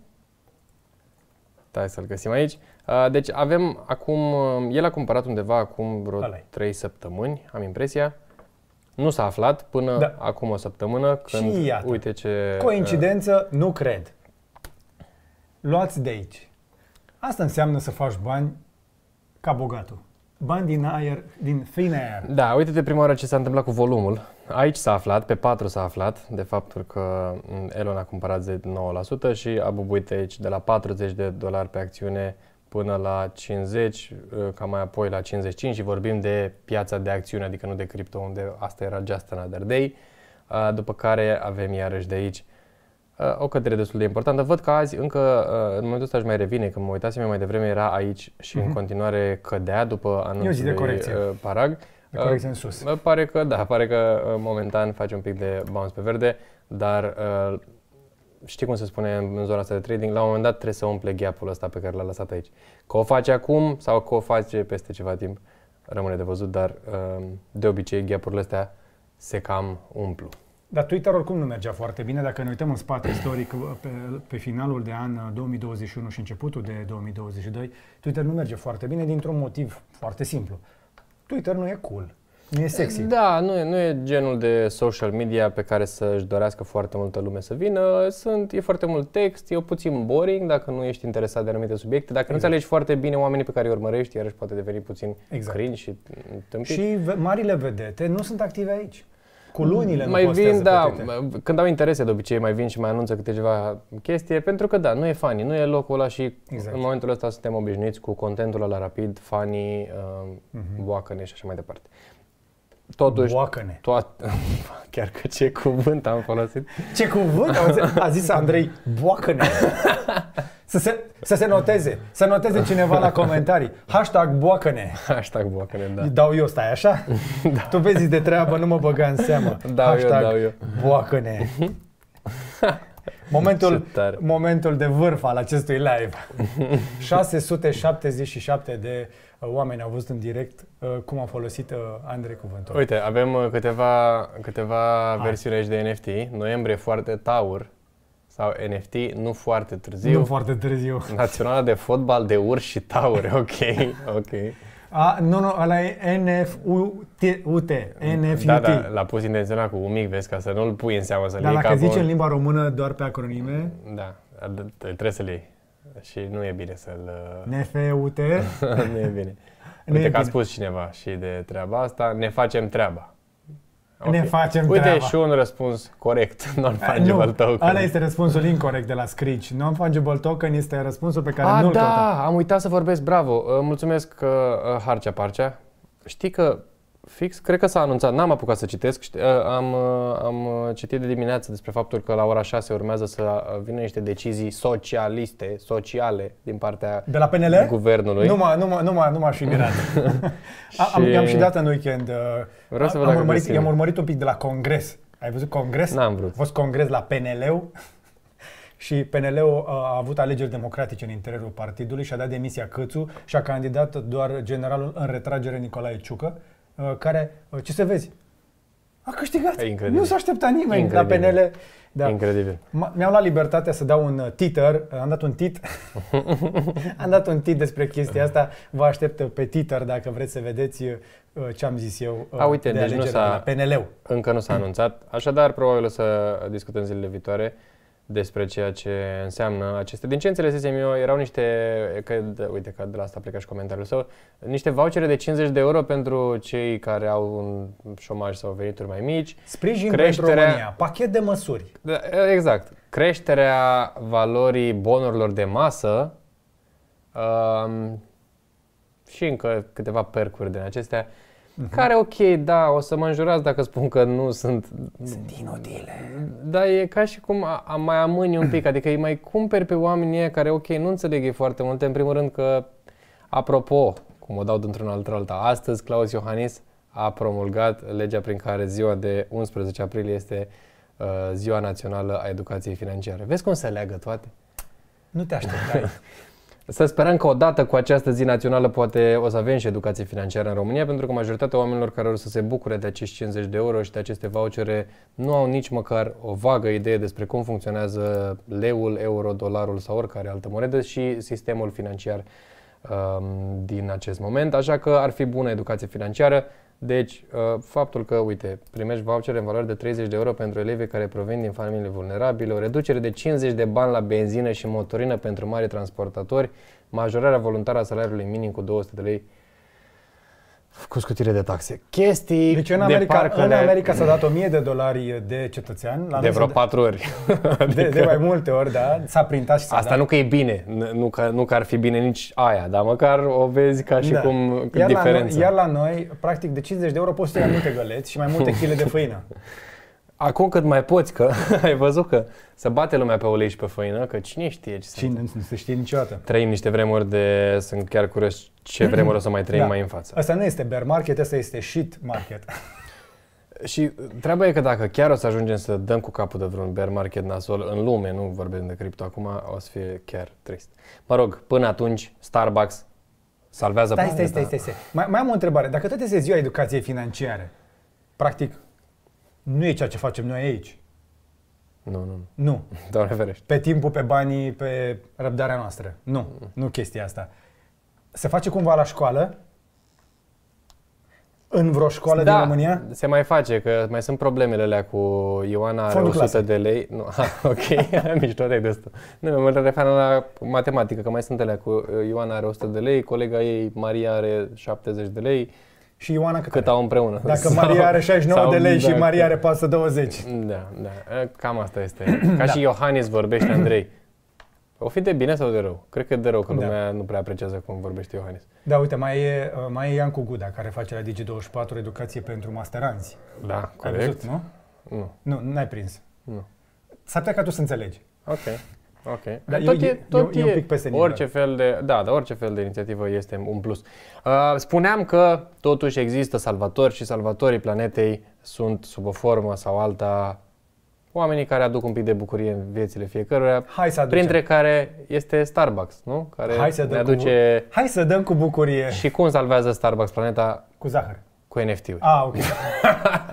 Stai să-l găsim aici. Uh, deci avem acum, um, el a cumpărat undeva acum vreo Alei. 3 săptămâni, am impresia. Nu s-a aflat până da. acum o săptămână când, Și iată, uite ce... Uh, Coincidență? Uh, nu cred. Luați de aici Asta înseamnă să faci bani ca bogatul. Bani din aer, din fin aer. Da, uite-te prima oară ce s-a întâmplat cu volumul. Aici s-a aflat, pe 4 s-a aflat, de faptul că mm, Elon a cumpărat 9% și a bubuit aici de la 40 de dolari pe acțiune până la 50, ă, ca mai apoi la 55 și vorbim de piața de acțiune, adică nu de cripto, unde asta era just another day. După care avem iarăși de aici Uh, o cădere destul de importantă. Văd că azi încă, uh, în momentul ăsta își mai revine, când mă uitasem mai devreme era aici și mm-hmm. în mhm. continuare cădea după anunțul de corecție. Uh, Parag. De corecție în sus. Pare că, da, pare că momentan face un pic de bounce pe verde, dar știi cum se spune în zona asta de trading, la un moment dat trebuie să umple gap ăsta pe care l-a lăsat aici. Că o face acum sau că o face peste ceva timp, rămâne de văzut, dar de obicei gap astea se cam umplu. Dar Twitter oricum nu mergea foarte bine. Dacă ne uităm în spate istoric, pe, pe finalul de an 2021 uh, și începutul de 2022, Twitter nu merge foarte bine dintr-un motiv foarte simplu. Twitter nu e cool. Nu e sexy. Da, nu e, nu e genul de social media pe care să-și dorească foarte multă lume să vină. Sunt, e foarte mult text, e puțin boring dacă nu ești interesat de anumite subiecte. Dacă exact. nu înțelegi foarte bine oamenii pe care îi urmărești, iarăși poate deveni puțin exact. cringe și tâmpit. Și marile vedete nu sunt active aici cu lunile mai nu vin, da, plătite. când au interese de obicei mai vin și mai anunță câte ceva chestie, pentru că da, nu e fani, nu e locul ăla și exact. în momentul ăsta suntem obișnuiți cu contentul la rapid, fanii, uh, uh-huh. boacăne și așa mai departe totuși... Boacăne. Toat... Chiar că ce cuvânt am folosit. Ce cuvânt am zis, a zis Andrei, boacăne. să, se, să se noteze, să noteze cineva la comentarii. Hashtag boacăne. Hashtag boacăne, da. Dau eu, stai așa? da. Tu vezi de treabă, nu mă băga în seamă. Dau Hashtag eu, dau eu. boacăne. Momentul, momentul de vârf al acestui live. 677 de Uh, oameni au văzut în direct uh, cum a folosit uh, Andrei cuvântul. Uite, avem câteva, câteva versiuni aici de NFT. Noiembrie foarte taur sau NFT, nu foarte târziu. Nu foarte târziu. Naționala de fotbal de urși și taur, ok, ok. A, nu, nu, ăla e NFUT, NFUT. Da, da, l-a pus intenționat cu un mic, vezi, ca să nu-l pui în seamă, să-l Dar dacă zici în limba română doar pe acronime... Da, trebuie să-l iei și nu e bine să-l... Uh, Nefeute? nu e bine. Nu Uite e că bine. a spus cineva și de treaba asta, ne facem treaba. Okay. Ne facem Uite treaba. și un răspuns corect, non-fungible nu, token. Ăla este răspunsul incorrect de la Screech. Non-fungible token este răspunsul pe care A, nu-l da, căutăm. am uitat să vorbesc, bravo. Mulțumesc, uh, uh, Harcea Parcea. Știi că fix, cred că s-a anunțat, n-am apucat să citesc, ă, am, ă, am ă, citit de dimineață despre faptul că la ora 6 urmează să vină niște decizii socialiste, sociale din partea de la PNL? guvernului. Nu m-a, nu m-a, nu m-a, nu m-aș fi mirat. am, și... am și dat în weekend. Vreau să văd. am, urmărit, am urmărit un pic de la congres. Ai văzut congres? N-am vrut. A fost congres la PNL-ul și PNL-ul a avut alegeri democratice în interiorul partidului și a dat demisia Cățu și a candidat doar generalul în retragere Nicolae Ciucă Uh, care, uh, ce să vezi, a câștigat. Nu s-a așteptat nimeni Incredibil. la PNL. Da. Incredibil. Mi-am luat libertatea să dau un uh, titer, am dat un tit, am dat un tit despre chestia asta, vă aștept pe titer dacă vreți să vedeți ce am zis eu a, uite, de deci nu s-a, PNL-ul. Încă nu s-a anunțat, așadar probabil o să discutăm zilele viitoare despre ceea ce înseamnă aceste. Din ce înțelesem eu, erau niște, că uite că de la asta pleca și comentariul său, niște vouchere de 50 de euro pentru cei care au un șomaj sau venituri mai mici. Sprijin creșterea, pentru România, pachet de măsuri. Da, exact. Creșterea valorii bonurilor de masă um, și încă câteva percuri din acestea. Uh, uh-huh. care ok, da, o să mă înjurați dacă spun că nu sunt... Sunt inutile. Dar e ca și cum a, a mai amâni un pic, adică îi mai cumperi pe oamenii care, ok, nu înțeleg ei foarte multe, în primul rând că, apropo, cum o dau dintr-un altă altă, astăzi Claus Iohannis a promulgat legea prin care ziua de 11 aprilie este uh, ziua națională a educației financiare. Vezi cum se leagă toate? Nu te așteptai. Să sperăm că odată cu această zi națională poate o să avem și educație financiară în România, pentru că majoritatea oamenilor care vor să se bucure de acești 50 de euro și de aceste vouchere nu au nici măcar o vagă idee despre cum funcționează leul, euro, dolarul sau oricare altă monedă și sistemul financiar um, din acest moment. Așa că ar fi bună educație financiară. Deci, uh, faptul că, uite, primești vouchere în valoare de 30 de euro pentru elevii care provin din familii vulnerabile, o reducere de 50 de bani la benzină și motorină pentru mari transportatori, majorarea voluntară a salariului minim cu 200 de lei cu scutire de taxe. Chestii Deci în America, de în America s-a dat 1000 de dolari de cetățean. La de vreo de... 4 ori. adică... de, de, mai multe ori, da. S-a printat și s-a Asta dat. nu că e bine, nu că, nu că ar fi bine nici aia, dar măcar o vezi ca și da. cum iar diferența. La noi, iar la noi, practic, de 50 de euro poți să iei multe găleți și mai multe chile de făină. Acum cât mai poți, că ai văzut că să bate lumea pe ulei și pe făină, că cine știe ce Cine nu se știe niciodată. Trăim niște vremuri de, sunt chiar curios ce vremuri o să mai trăim da. mai în față. Asta nu este bear market, asta este shit market. și treaba e că dacă chiar o să ajungem să dăm cu capul de vreun bear market nasol în lume, nu vorbim de cripto acum, o să fie chiar trist. Mă rog, până atunci, Starbucks salvează stai, planeta. Stai, stai, stai, stai. Mai, mai am o întrebare. Dacă tot este ziua educației financiare, practic nu e ceea ce facem noi aici. Nu, nu. Nu. Doamne ferește. Pe timpul, pe banii, pe răbdarea noastră. Nu, nu chestia asta. Se face cumva la școală? În vreo școală da, din România? se mai face, că mai sunt problemele alea cu Ioana are Fondul 100 clasic. de lei. Nu, a, ah, ok, mișto de asta. Nu, mă refer la matematică, că mai sunt alea cu Ioana are 100 de lei, colega ei Maria are 70 de lei, și Ioana Cătare. Cât au împreună. Dacă sau, Maria are 69 sau, de lei da, și Maria are 420. Da, da. Cam asta este. Ca da. și Iohannis vorbește, Andrei. O fi de bine sau de rău? Cred că de rău, că da. nu prea apreciază cum vorbește Iohannis. Da, uite, mai e, uh, mai e Iancu Guda, care face la Digi24 educație pentru masteranzi. Da, corect. Ai văzut, nu? Nu. Nu, n-ai prins. Nu. S-ar putea ca tu să înțelegi. Ok. Ok. Dar tot eu, e, tot e, e un pic peste orice fel de, da, dar orice fel de inițiativă este un plus. Uh, spuneam că totuși există salvatori și salvatorii planetei sunt sub o formă sau alta oamenii care aduc un pic de bucurie în viețile fiecăruia, Hai să aducem. printre care este Starbucks, nu? Care Hai să dăm ne aduce... Cu... Hai să dăm cu bucurie! Și cum salvează Starbucks planeta? Cu zahăr. Cu NFT-uri. Ah, ok.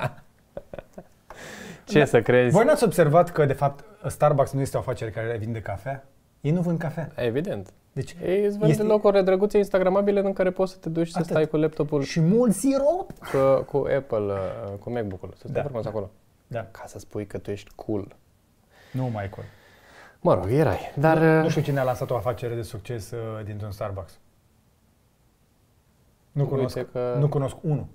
Ce da. să crezi? Voi n-ați observat că, de fapt, Starbucks nu este o afacere care vinde cafea? Ei nu vând cafea. Evident. Deci, Ei îți vând este... locuri drăguțe instagramabile în care poți să te duci și să stai cu laptopul. Și mult sirop! Cu, cu Apple, uh, cu MacBook-ul. Să stai da. frumos acolo. Da. Ca să spui că tu ești cool. Nu mai cool. Mă rog, erai. Dar... Nu, nu uh, știu cine a lansat o afacere de succes uh, dintr-un Starbucks. Nu cunosc, că... nu cunosc unul.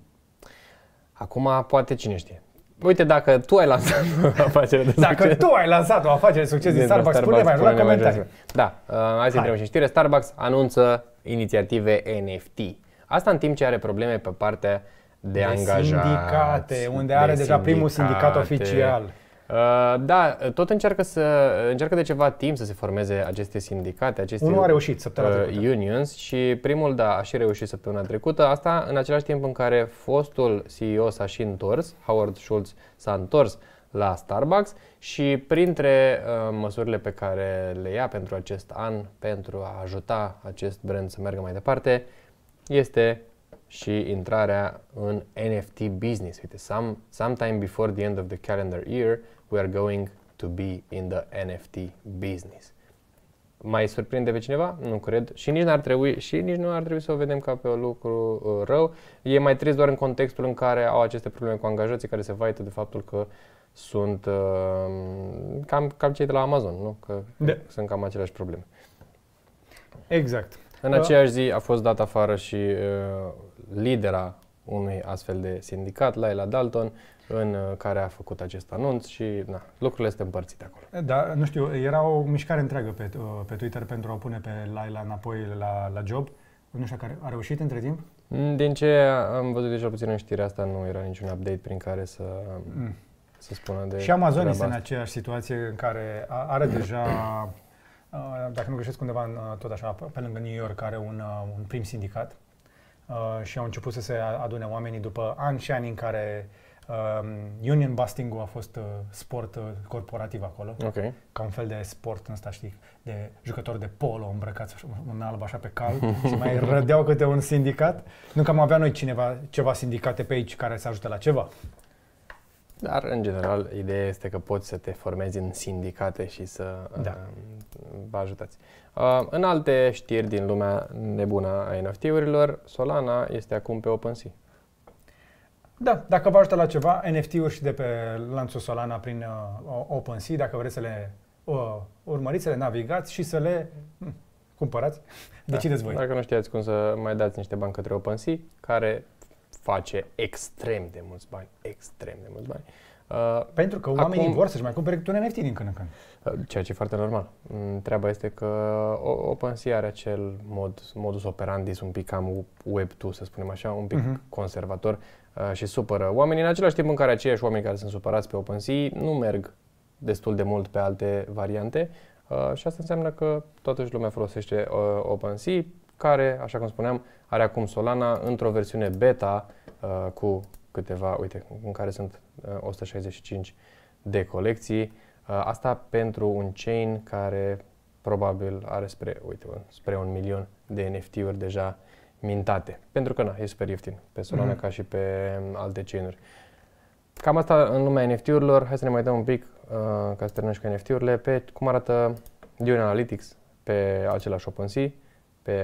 Acum poate cine știe. Uite, dacă tu ai lansat o afacere de Dacă succes, tu ai lansat o afacere de succes din Starbucks, Starbucks spune mai la comentarii. Da, uh, azi intrăm și știre. Starbucks anunță inițiative NFT. Asta în timp ce are probleme pe partea de, de angajați. sindicate, unde de are deja primul sindicat oficial. Uh, da, tot încearcă, să, încearcă de ceva timp să se formeze aceste sindicate, aceste Nu a reușit săptămâna uh, trecută. unions și primul, da, a și reușit săptămâna trecută. Asta în același timp în care fostul CEO s-a și întors, Howard Schultz s-a întors la Starbucks și printre uh, măsurile pe care le ia pentru acest an, pentru a ajuta acest brand să meargă mai departe, este și intrarea în NFT business. Uite, some, sometime before the end of the calendar year, we are going to be in the NFT business. Mai surprinde pe cineva? Nu cred. Și nici, n-ar trebui, și nici nu ar trebui să o vedem ca pe un lucru uh, rău. E mai trist doar în contextul în care au aceste probleme cu angajații care se vaită de faptul că sunt uh, cam, cam cei de la Amazon, nu? Că de. Da. sunt cam aceleași probleme. Exact. În uh. aceeași zi a fost dat afară și uh, lidera unui astfel de sindicat, Laila Dalton, în uh, care a făcut acest anunț și na, lucrurile sunt împărțite acolo. Eh, da, nu știu, era o mișcare întreagă pe, uh, pe Twitter pentru a pune pe Laila înapoi la, la job. Nu știu, care a reușit între timp? Mm, din ce am văzut deja puțin în știrea asta, nu era niciun update prin care să, mm. să spună de Și Amazon este în aceeași situație în care are deja, uh, dacă nu greșesc undeva, în, tot așa, pe lângă New York, are un, un prim sindicat și au început să se adune oamenii după ani și ani în care uh, Uh, Union Busting a fost uh, sport uh, corporativ acolo, okay. ca un fel de sport în ăsta, știi, de jucători de polo îmbrăcați în alb așa pe cal și mai rădeau câte un sindicat. Nu că am avea noi cineva, ceva sindicate pe aici care să ajute la ceva. Dar, în general, ideea este că poți să te formezi în sindicate și să da. Um, vă ajutați. Uh, în alte știri din lumea nebună a NFT-urilor, Solana este acum pe OpenSea. Da, dacă vă ajută la ceva, NFT-uri și de pe lanțul Solana prin uh, OpenSea, dacă vreți să le uh, urmăriți, să le navigați și să le uh, cumpărați, da. decideți voi. Dacă nu știați cum să mai dați niște bani către OpenSea, care face extrem de mulți bani, extrem de mulți bani. Uh, Pentru că oamenii acum, vor să-și mai cumpere câte un NFT din când în când. Uh, ceea ce e foarte normal. Mm, treaba este că uh, OpenSea are acel mod, modus operandi un pic cam web 2, să spunem așa, un pic uh-huh. conservator Uh, și supără oamenii. În același timp în care aceiași oameni care sunt supărați pe OpenSea nu merg destul de mult pe alte variante uh, și asta înseamnă că totuși lumea folosește uh, OpenSea care, așa cum spuneam, are acum Solana într-o versiune beta cu câteva, uite, în care sunt 165 de colecții. Asta pentru un chain care probabil are spre, uite, spre un milion de NFT-uri deja uh, mintate. Pentru că, na, e super ieftin pe Solana mm-hmm. ca și pe mm, alte chain-uri. Cam asta în lumea NFT-urilor. Hai să ne mai dăm un pic, uh, ca să terminăm și cu NFT-urile, pe cum arată Dune Analytics pe același OpenSea, pe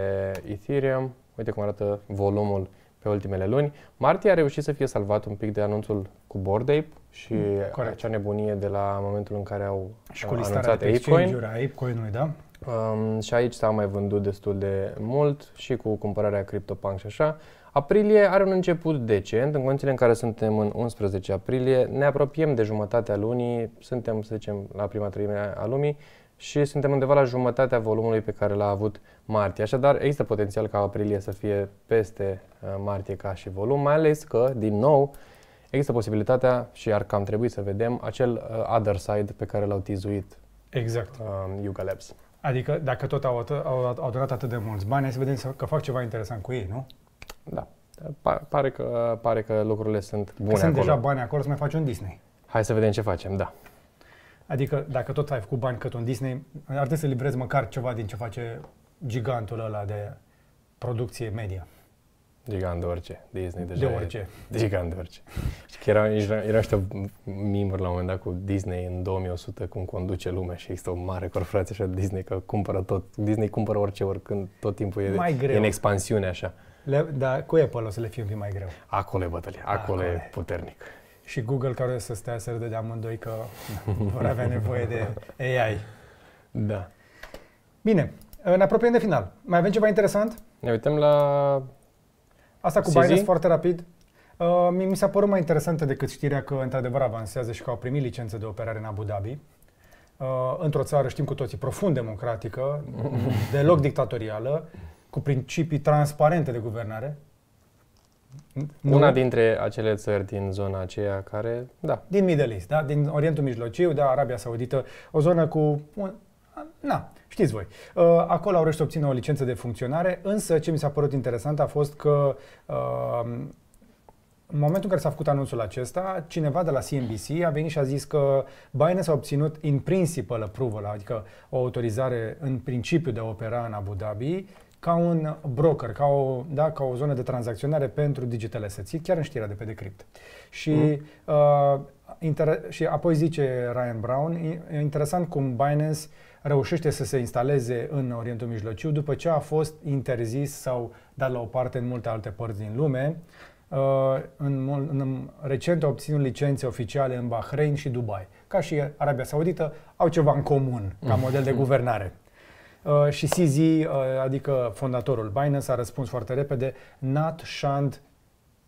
Ethereum. Uite cum arată volumul pe ultimele luni. Martie a reușit să fie salvat un pic de anunțul cu Bored Ape și mm, Corect. acea nebunie de la momentul în care au și cu uh, anunțat Apecoin. Și cu listarea Apecoin-ului, da? Um, și aici s-a mai vândut destul de mult și cu cumpărarea CryptoPunk și așa. Aprilie are un început decent, în condițiile în care suntem în 11 aprilie, ne apropiem de jumătatea lunii, suntem, să zicem, la prima treime a lumii și suntem undeva la jumătatea volumului pe care l-a avut martie. Așadar, există potențial ca aprilie să fie peste uh, martie ca și volum, mai ales că, din nou, există posibilitatea și ar cam trebui să vedem acel uh, other side pe care l-au tizuit exact. Uh, Yuga Labs. Adică dacă tot au, au, au durat atât de mulți bani, hai să vedem că fac ceva interesant cu ei, nu? Da. Pa, pare, că, pare că lucrurile sunt bune că sunt acolo. deja bani acolo, să mai faci un Disney. Hai să vedem ce facem, da. Adică dacă tot ai făcut bani cât un Disney, ar trebui să livrezi măcar ceva din ce face gigantul ăla de producție media. Gigant de orice. Disney deja De orice. E gigant de orice. Și că erau, erau niște mimuri la un moment dat cu Disney în 2100 cum conduce lumea și există o mare corporație așa de Disney că cumpără tot. Disney cumpără orice, oricând, tot timpul e, mai greu. e în expansiune așa. Le, da, cu Apple o să le fie un pic mai greu. Acolo e bătălia, acolo, acolo e puternic. Și Google care o să stea să râde de amândoi că vor avea nevoie de AI. Da. Bine, ne apropiem de final. Mai avem ceva interesant? Ne uităm la Asta cu Binance foarte rapid. Uh, mi s-a părut mai interesantă decât știrea că într-adevăr avansează și că au primit licență de operare în Abu Dhabi. Uh, într-o țară, știm cu toții, profund democratică, deloc dictatorială, cu principii transparente de guvernare. Nu? Una dintre acele țări din zona aceea care, da. Din Middle East, da? din Orientul Mijlociu, da, Arabia Saudită, o zonă cu un, na, Știți voi, uh, acolo au reușit să obțină o licență de funcționare, însă ce mi s-a părut interesant a fost că uh, în momentul în care s-a făcut anunțul acesta, cineva de la CNBC a venit și a zis că Binance a obținut in principle approval, adică o autorizare în principiu de a opera în Abu Dhabi, ca un broker, ca o, da, ca o zonă de tranzacționare pentru digital assets, chiar în știrea de pe Decrypt. Și, mm. uh, inter- și apoi zice Ryan Brown, e interesant cum Binance uh, reușește să se instaleze în Orientul Mijlociu după ce a fost interzis sau dat la o parte în multe alte părți din lume. Uh, în, în, recent a obținut licențe oficiale în Bahrain și Dubai. Ca și Arabia Saudită, au ceva în comun ca mm. model de mm. guvernare. Uh, și CZ, uh, adică fondatorul Binance, a răspuns foarte repede, not shunned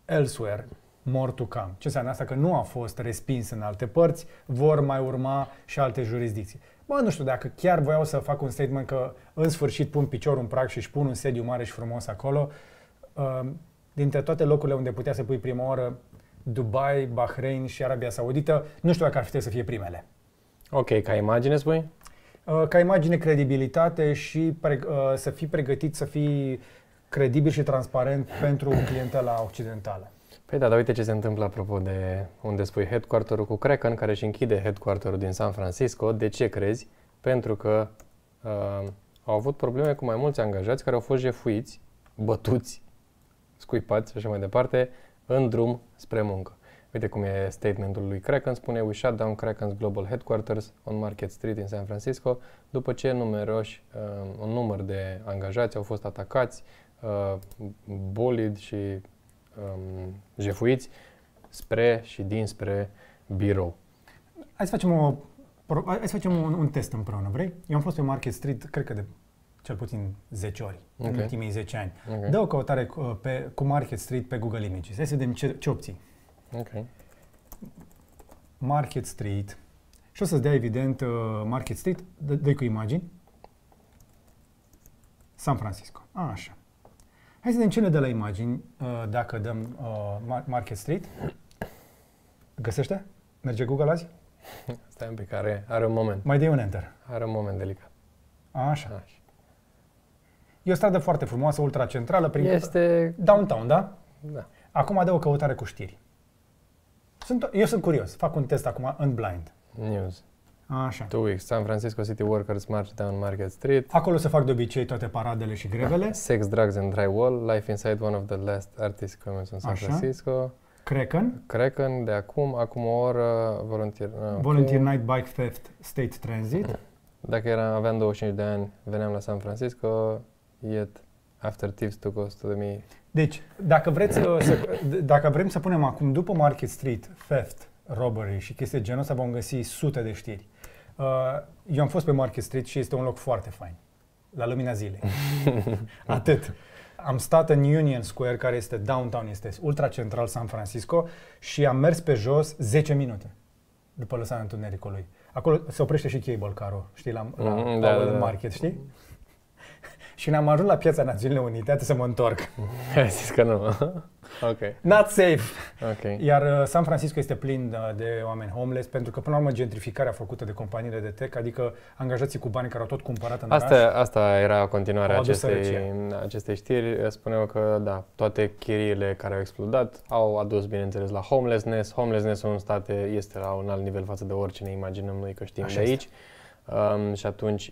elsewhere, more to come. Ce înseamnă asta? Că nu a fost respins în alte părți, vor mai urma și alte jurisdicții. Mă, nu știu dacă chiar voiau să fac un statement că în sfârșit pun piciorul în prag și își pun un sediu mare și frumos acolo. Ehm, dintre toate locurile unde putea să pui prima oară Dubai, Bahrain și Arabia Saudită, nu știu dacă ar fi să fie primele. Ok, ca imagine spui? Ehm, ca imagine, credibilitate și ehm, să fii pregătit să fii credibil și transparent pentru clientela occidentală. Păi da, dar uite ce se întâmplă apropo de unde spui headquarter-ul cu Kraken, care își închide headquarter-ul din San Francisco. De ce crezi? Pentru că uh, au avut probleme cu mai mulți angajați care au fost jefuiți, bătuți, scuipați și așa mai departe, în drum spre muncă. Uite cum e statementul lui Kraken, spune We shut down Kraken's global headquarters on Market Street in San Francisco după ce numeroși, uh, un număr de angajați au fost atacați, uh, bolid și um, jefuiți spre și dinspre birou. Hai să facem, o, hai să facem un, un test împreună, vrei? Eu am fost pe Market Street, cred că de cel puțin 10 ori okay. în ultimii 10 ani. Okay. Dă o căutare cu, uh, pe, cu Market Street pe Google Images. Hai să vedem ce, ce opții. Okay. Market Street. Și o să-ți dea evident uh, Market Street. Dă-i cu imagini. San Francisco. A, așa. Hai să vedem cele de la imagini uh, dacă dăm uh, Market Street. Găsește? Merge Google azi? Stai un pic, are, are un moment. Mai dai un enter. Are un moment delicat. Așa. Așa. E o stradă foarte frumoasă, ultracentrală, prin este... downtown, da? Da. Acum dă o căutare cu știri. Sunt, eu sunt curios, fac un test acum în blind. News. Așa. Two weeks. San Francisco City Workers March down Market Street. Acolo se fac de obicei toate paradele și grevele. Da. Sex, Drugs and Drywall, Life Inside One of the Last Artists Commons in San Așa. Francisco. Kraken. Kraken de acum, acum o oră, Volunteer, uh, volunteer Night Bike Theft State Transit. Dacă era, aveam 25 de ani, veneam la San Francisco, yet after tips to us to the me. Deci, dacă, vreți, uh, să, dacă vrem să punem acum după Market Street, Theft, Robbery și chestii de genul ăsta, vom găsi sute de știri. Uh, eu am fost pe Market Street și este un loc foarte fain. La lumina zilei. Atât. Am stat în Union Square, care este downtown, este ultra central San Francisco și am mers pe jos 10 minute după lăsarea întunericului. Acolo se oprește și cable carul, știi, la, la, mm, la da, da, da. market, știi? și ne-am ajuns la piața Națiunilor Unite, să mă întorc. Ai zis că nu. ok. Not safe. Ok. Iar uh, San Francisco este plin uh, de oameni homeless pentru că, până la urmă, gentrificarea făcută de companiile de tech, adică angajații cu bani care au tot cumpărat în asta, oraș, Asta era continuarea acestei, acestei știri. Spuneau că, da, toate chiriile care au explodat au adus, bineînțeles, la homelessness. homelessness în state este la un alt nivel față de orice ne imaginăm noi că știm Așa de aici. Um, și atunci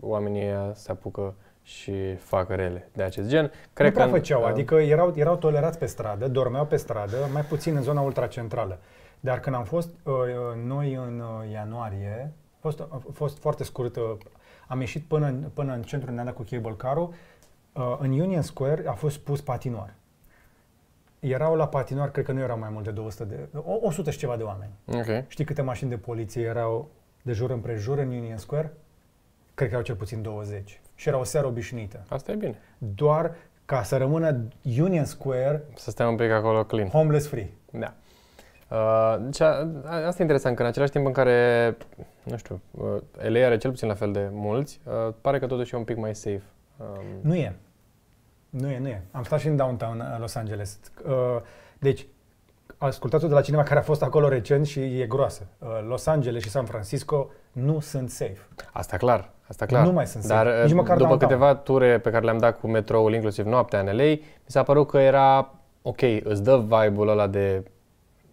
oamenii se apucă și fac rele de acest gen. Cred nu prea că făceau, în, adică erau, erau tolerați pe stradă, dormeau pe stradă, mai puțin în zona ultracentrală. Dar când am fost uh, uh noi în uh, ianuarie, a fost, a fost foarte scurt, uh, am ieșit până în, până în centrul Neada cu cable car uh, în Union Square a fost pus patinoar. Erau la patinoar, cred că nu erau mai mult de 200 de, 100 și ceva de oameni. Okay. Știi câte mașini de poliție erau de jur împrejur în Union Square? Cred că erau cel puțin 20 și era o seară obișnuită. Asta e bine. Doar ca să rămână Union Square... Să stea un pic acolo clean. Homeless free. Da. Uh, deci, a, a, asta e interesant, că în același timp în care, nu știu, uh, LA are cel puțin la fel de mulți, uh, pare că totuși e un pic mai safe. Um... Nu e. Nu e, nu e. Am stat și în downtown uh, Los Angeles. Uh, deci, ascultați-o de la cineva care a fost acolo recent și e groasă. Uh, Los Angeles și San Francisco nu sunt safe. Asta clar, asta clar. Nu mai sunt Dar safe. Uh, nici măcar după câteva ture pe care le-am dat cu metroul, inclusiv noaptea în LA, mi s-a părut că era ok, îți dă vibe-ul ăla de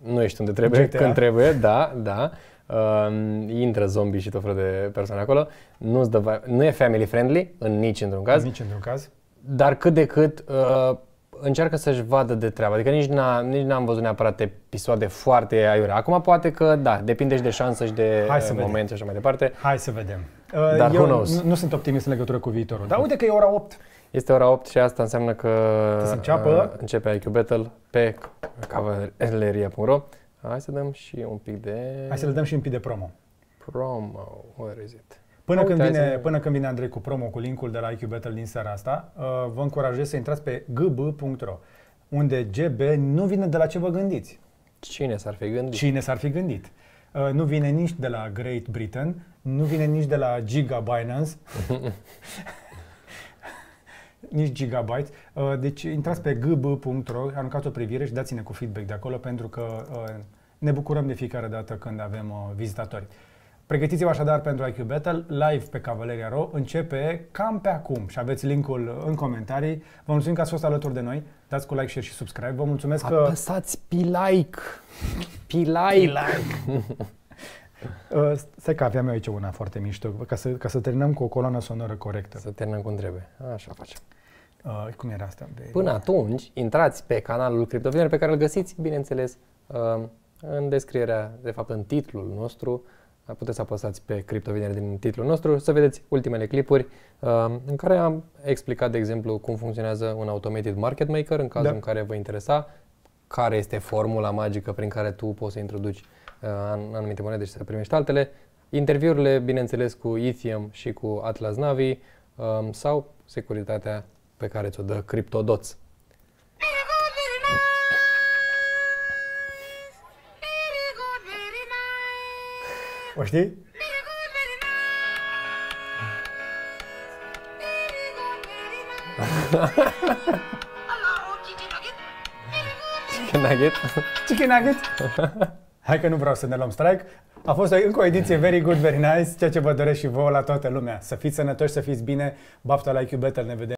nu ești unde trebuie, GTA. când trebuie, da, da. Uh, intră zombie și tot felul de persoane acolo. Nu, dă vibe, nu e family friendly, în nici într-un caz. Nici într-un caz. Dar cât de cât uh, încearcă să-și vadă de treabă. Adică nici, n-a, nici n-am văzut neapărat episoade foarte aiure. Acum poate că, da, depinde și de șansă și de Hai să uh, moment vedem. și așa mai departe. Hai să vedem. Uh, Dar eu nu, nu sunt optimist în legătură cu viitorul. Dar mm. uite că e ora 8. Este ora 8 și asta înseamnă că înceapă. Uh, începe IQ Battle pe cavaleria.ro. Hai să dăm și un pic de... Hai să le dăm și un pic de promo. Promo, where is it? Până când, vine, până când vine Andrei cu promo, cu linkul de la IQ Battle din seara asta, uh, vă încurajez să intrați pe gb.ro, unde GB nu vine de la ce vă gândiți. Cine s-ar fi gândit? Cine s-ar fi gândit. Uh, nu vine nici de la Great Britain, nu vine nici de la Giga Binance, nici Gigabyte. Uh, deci intrați pe gb.ro, aruncați o privire și dați-ne cu feedback de acolo, pentru că ne bucurăm de fiecare dată când avem vizitatori. Pregătiți-vă așadar pentru IQ Battle live pe Cavaleria.ro. Începe cam pe acum și aveți linkul în comentarii. Vă mulțumim că ați fost alături de noi. Dați cu like, share și subscribe. Vă mulțumesc Apăsați că... Apăsați pe like! Pe like! like. Uh, stai că aveam eu aici una foarte mișto, ca să, ca să terminăm cu o coloană sonoră corectă. Să terminăm cum trebuie. Așa facem. Uh, cum era asta? De... Până atunci, intrați pe canalul Criptovineri pe care îl găsiți, bineînțeles, uh, în descrierea, de fapt în titlul nostru, puteți să apăsați pe criptovineri din titlul nostru să vedeți ultimele clipuri uh, în care am explicat, de exemplu, cum funcționează un automated market maker în cazul da. în care vă interesa, care este formula magică prin care tu poți să introduci uh, anumite monede și să primești altele, interviurile, bineînțeles, cu Ethereum și cu Atlas Navi uh, sau securitatea pe care ți-o dă CryptoDots. O știi? Chicken nugget? Chicken nugget? Hai că nu vreau să ne luăm strike. A fost încă o ediție very good, very nice, ceea ce vă doresc și vouă la toată lumea. Să fiți sănătoși, să fiți bine. Baftă la IQ Battle, ne vedem.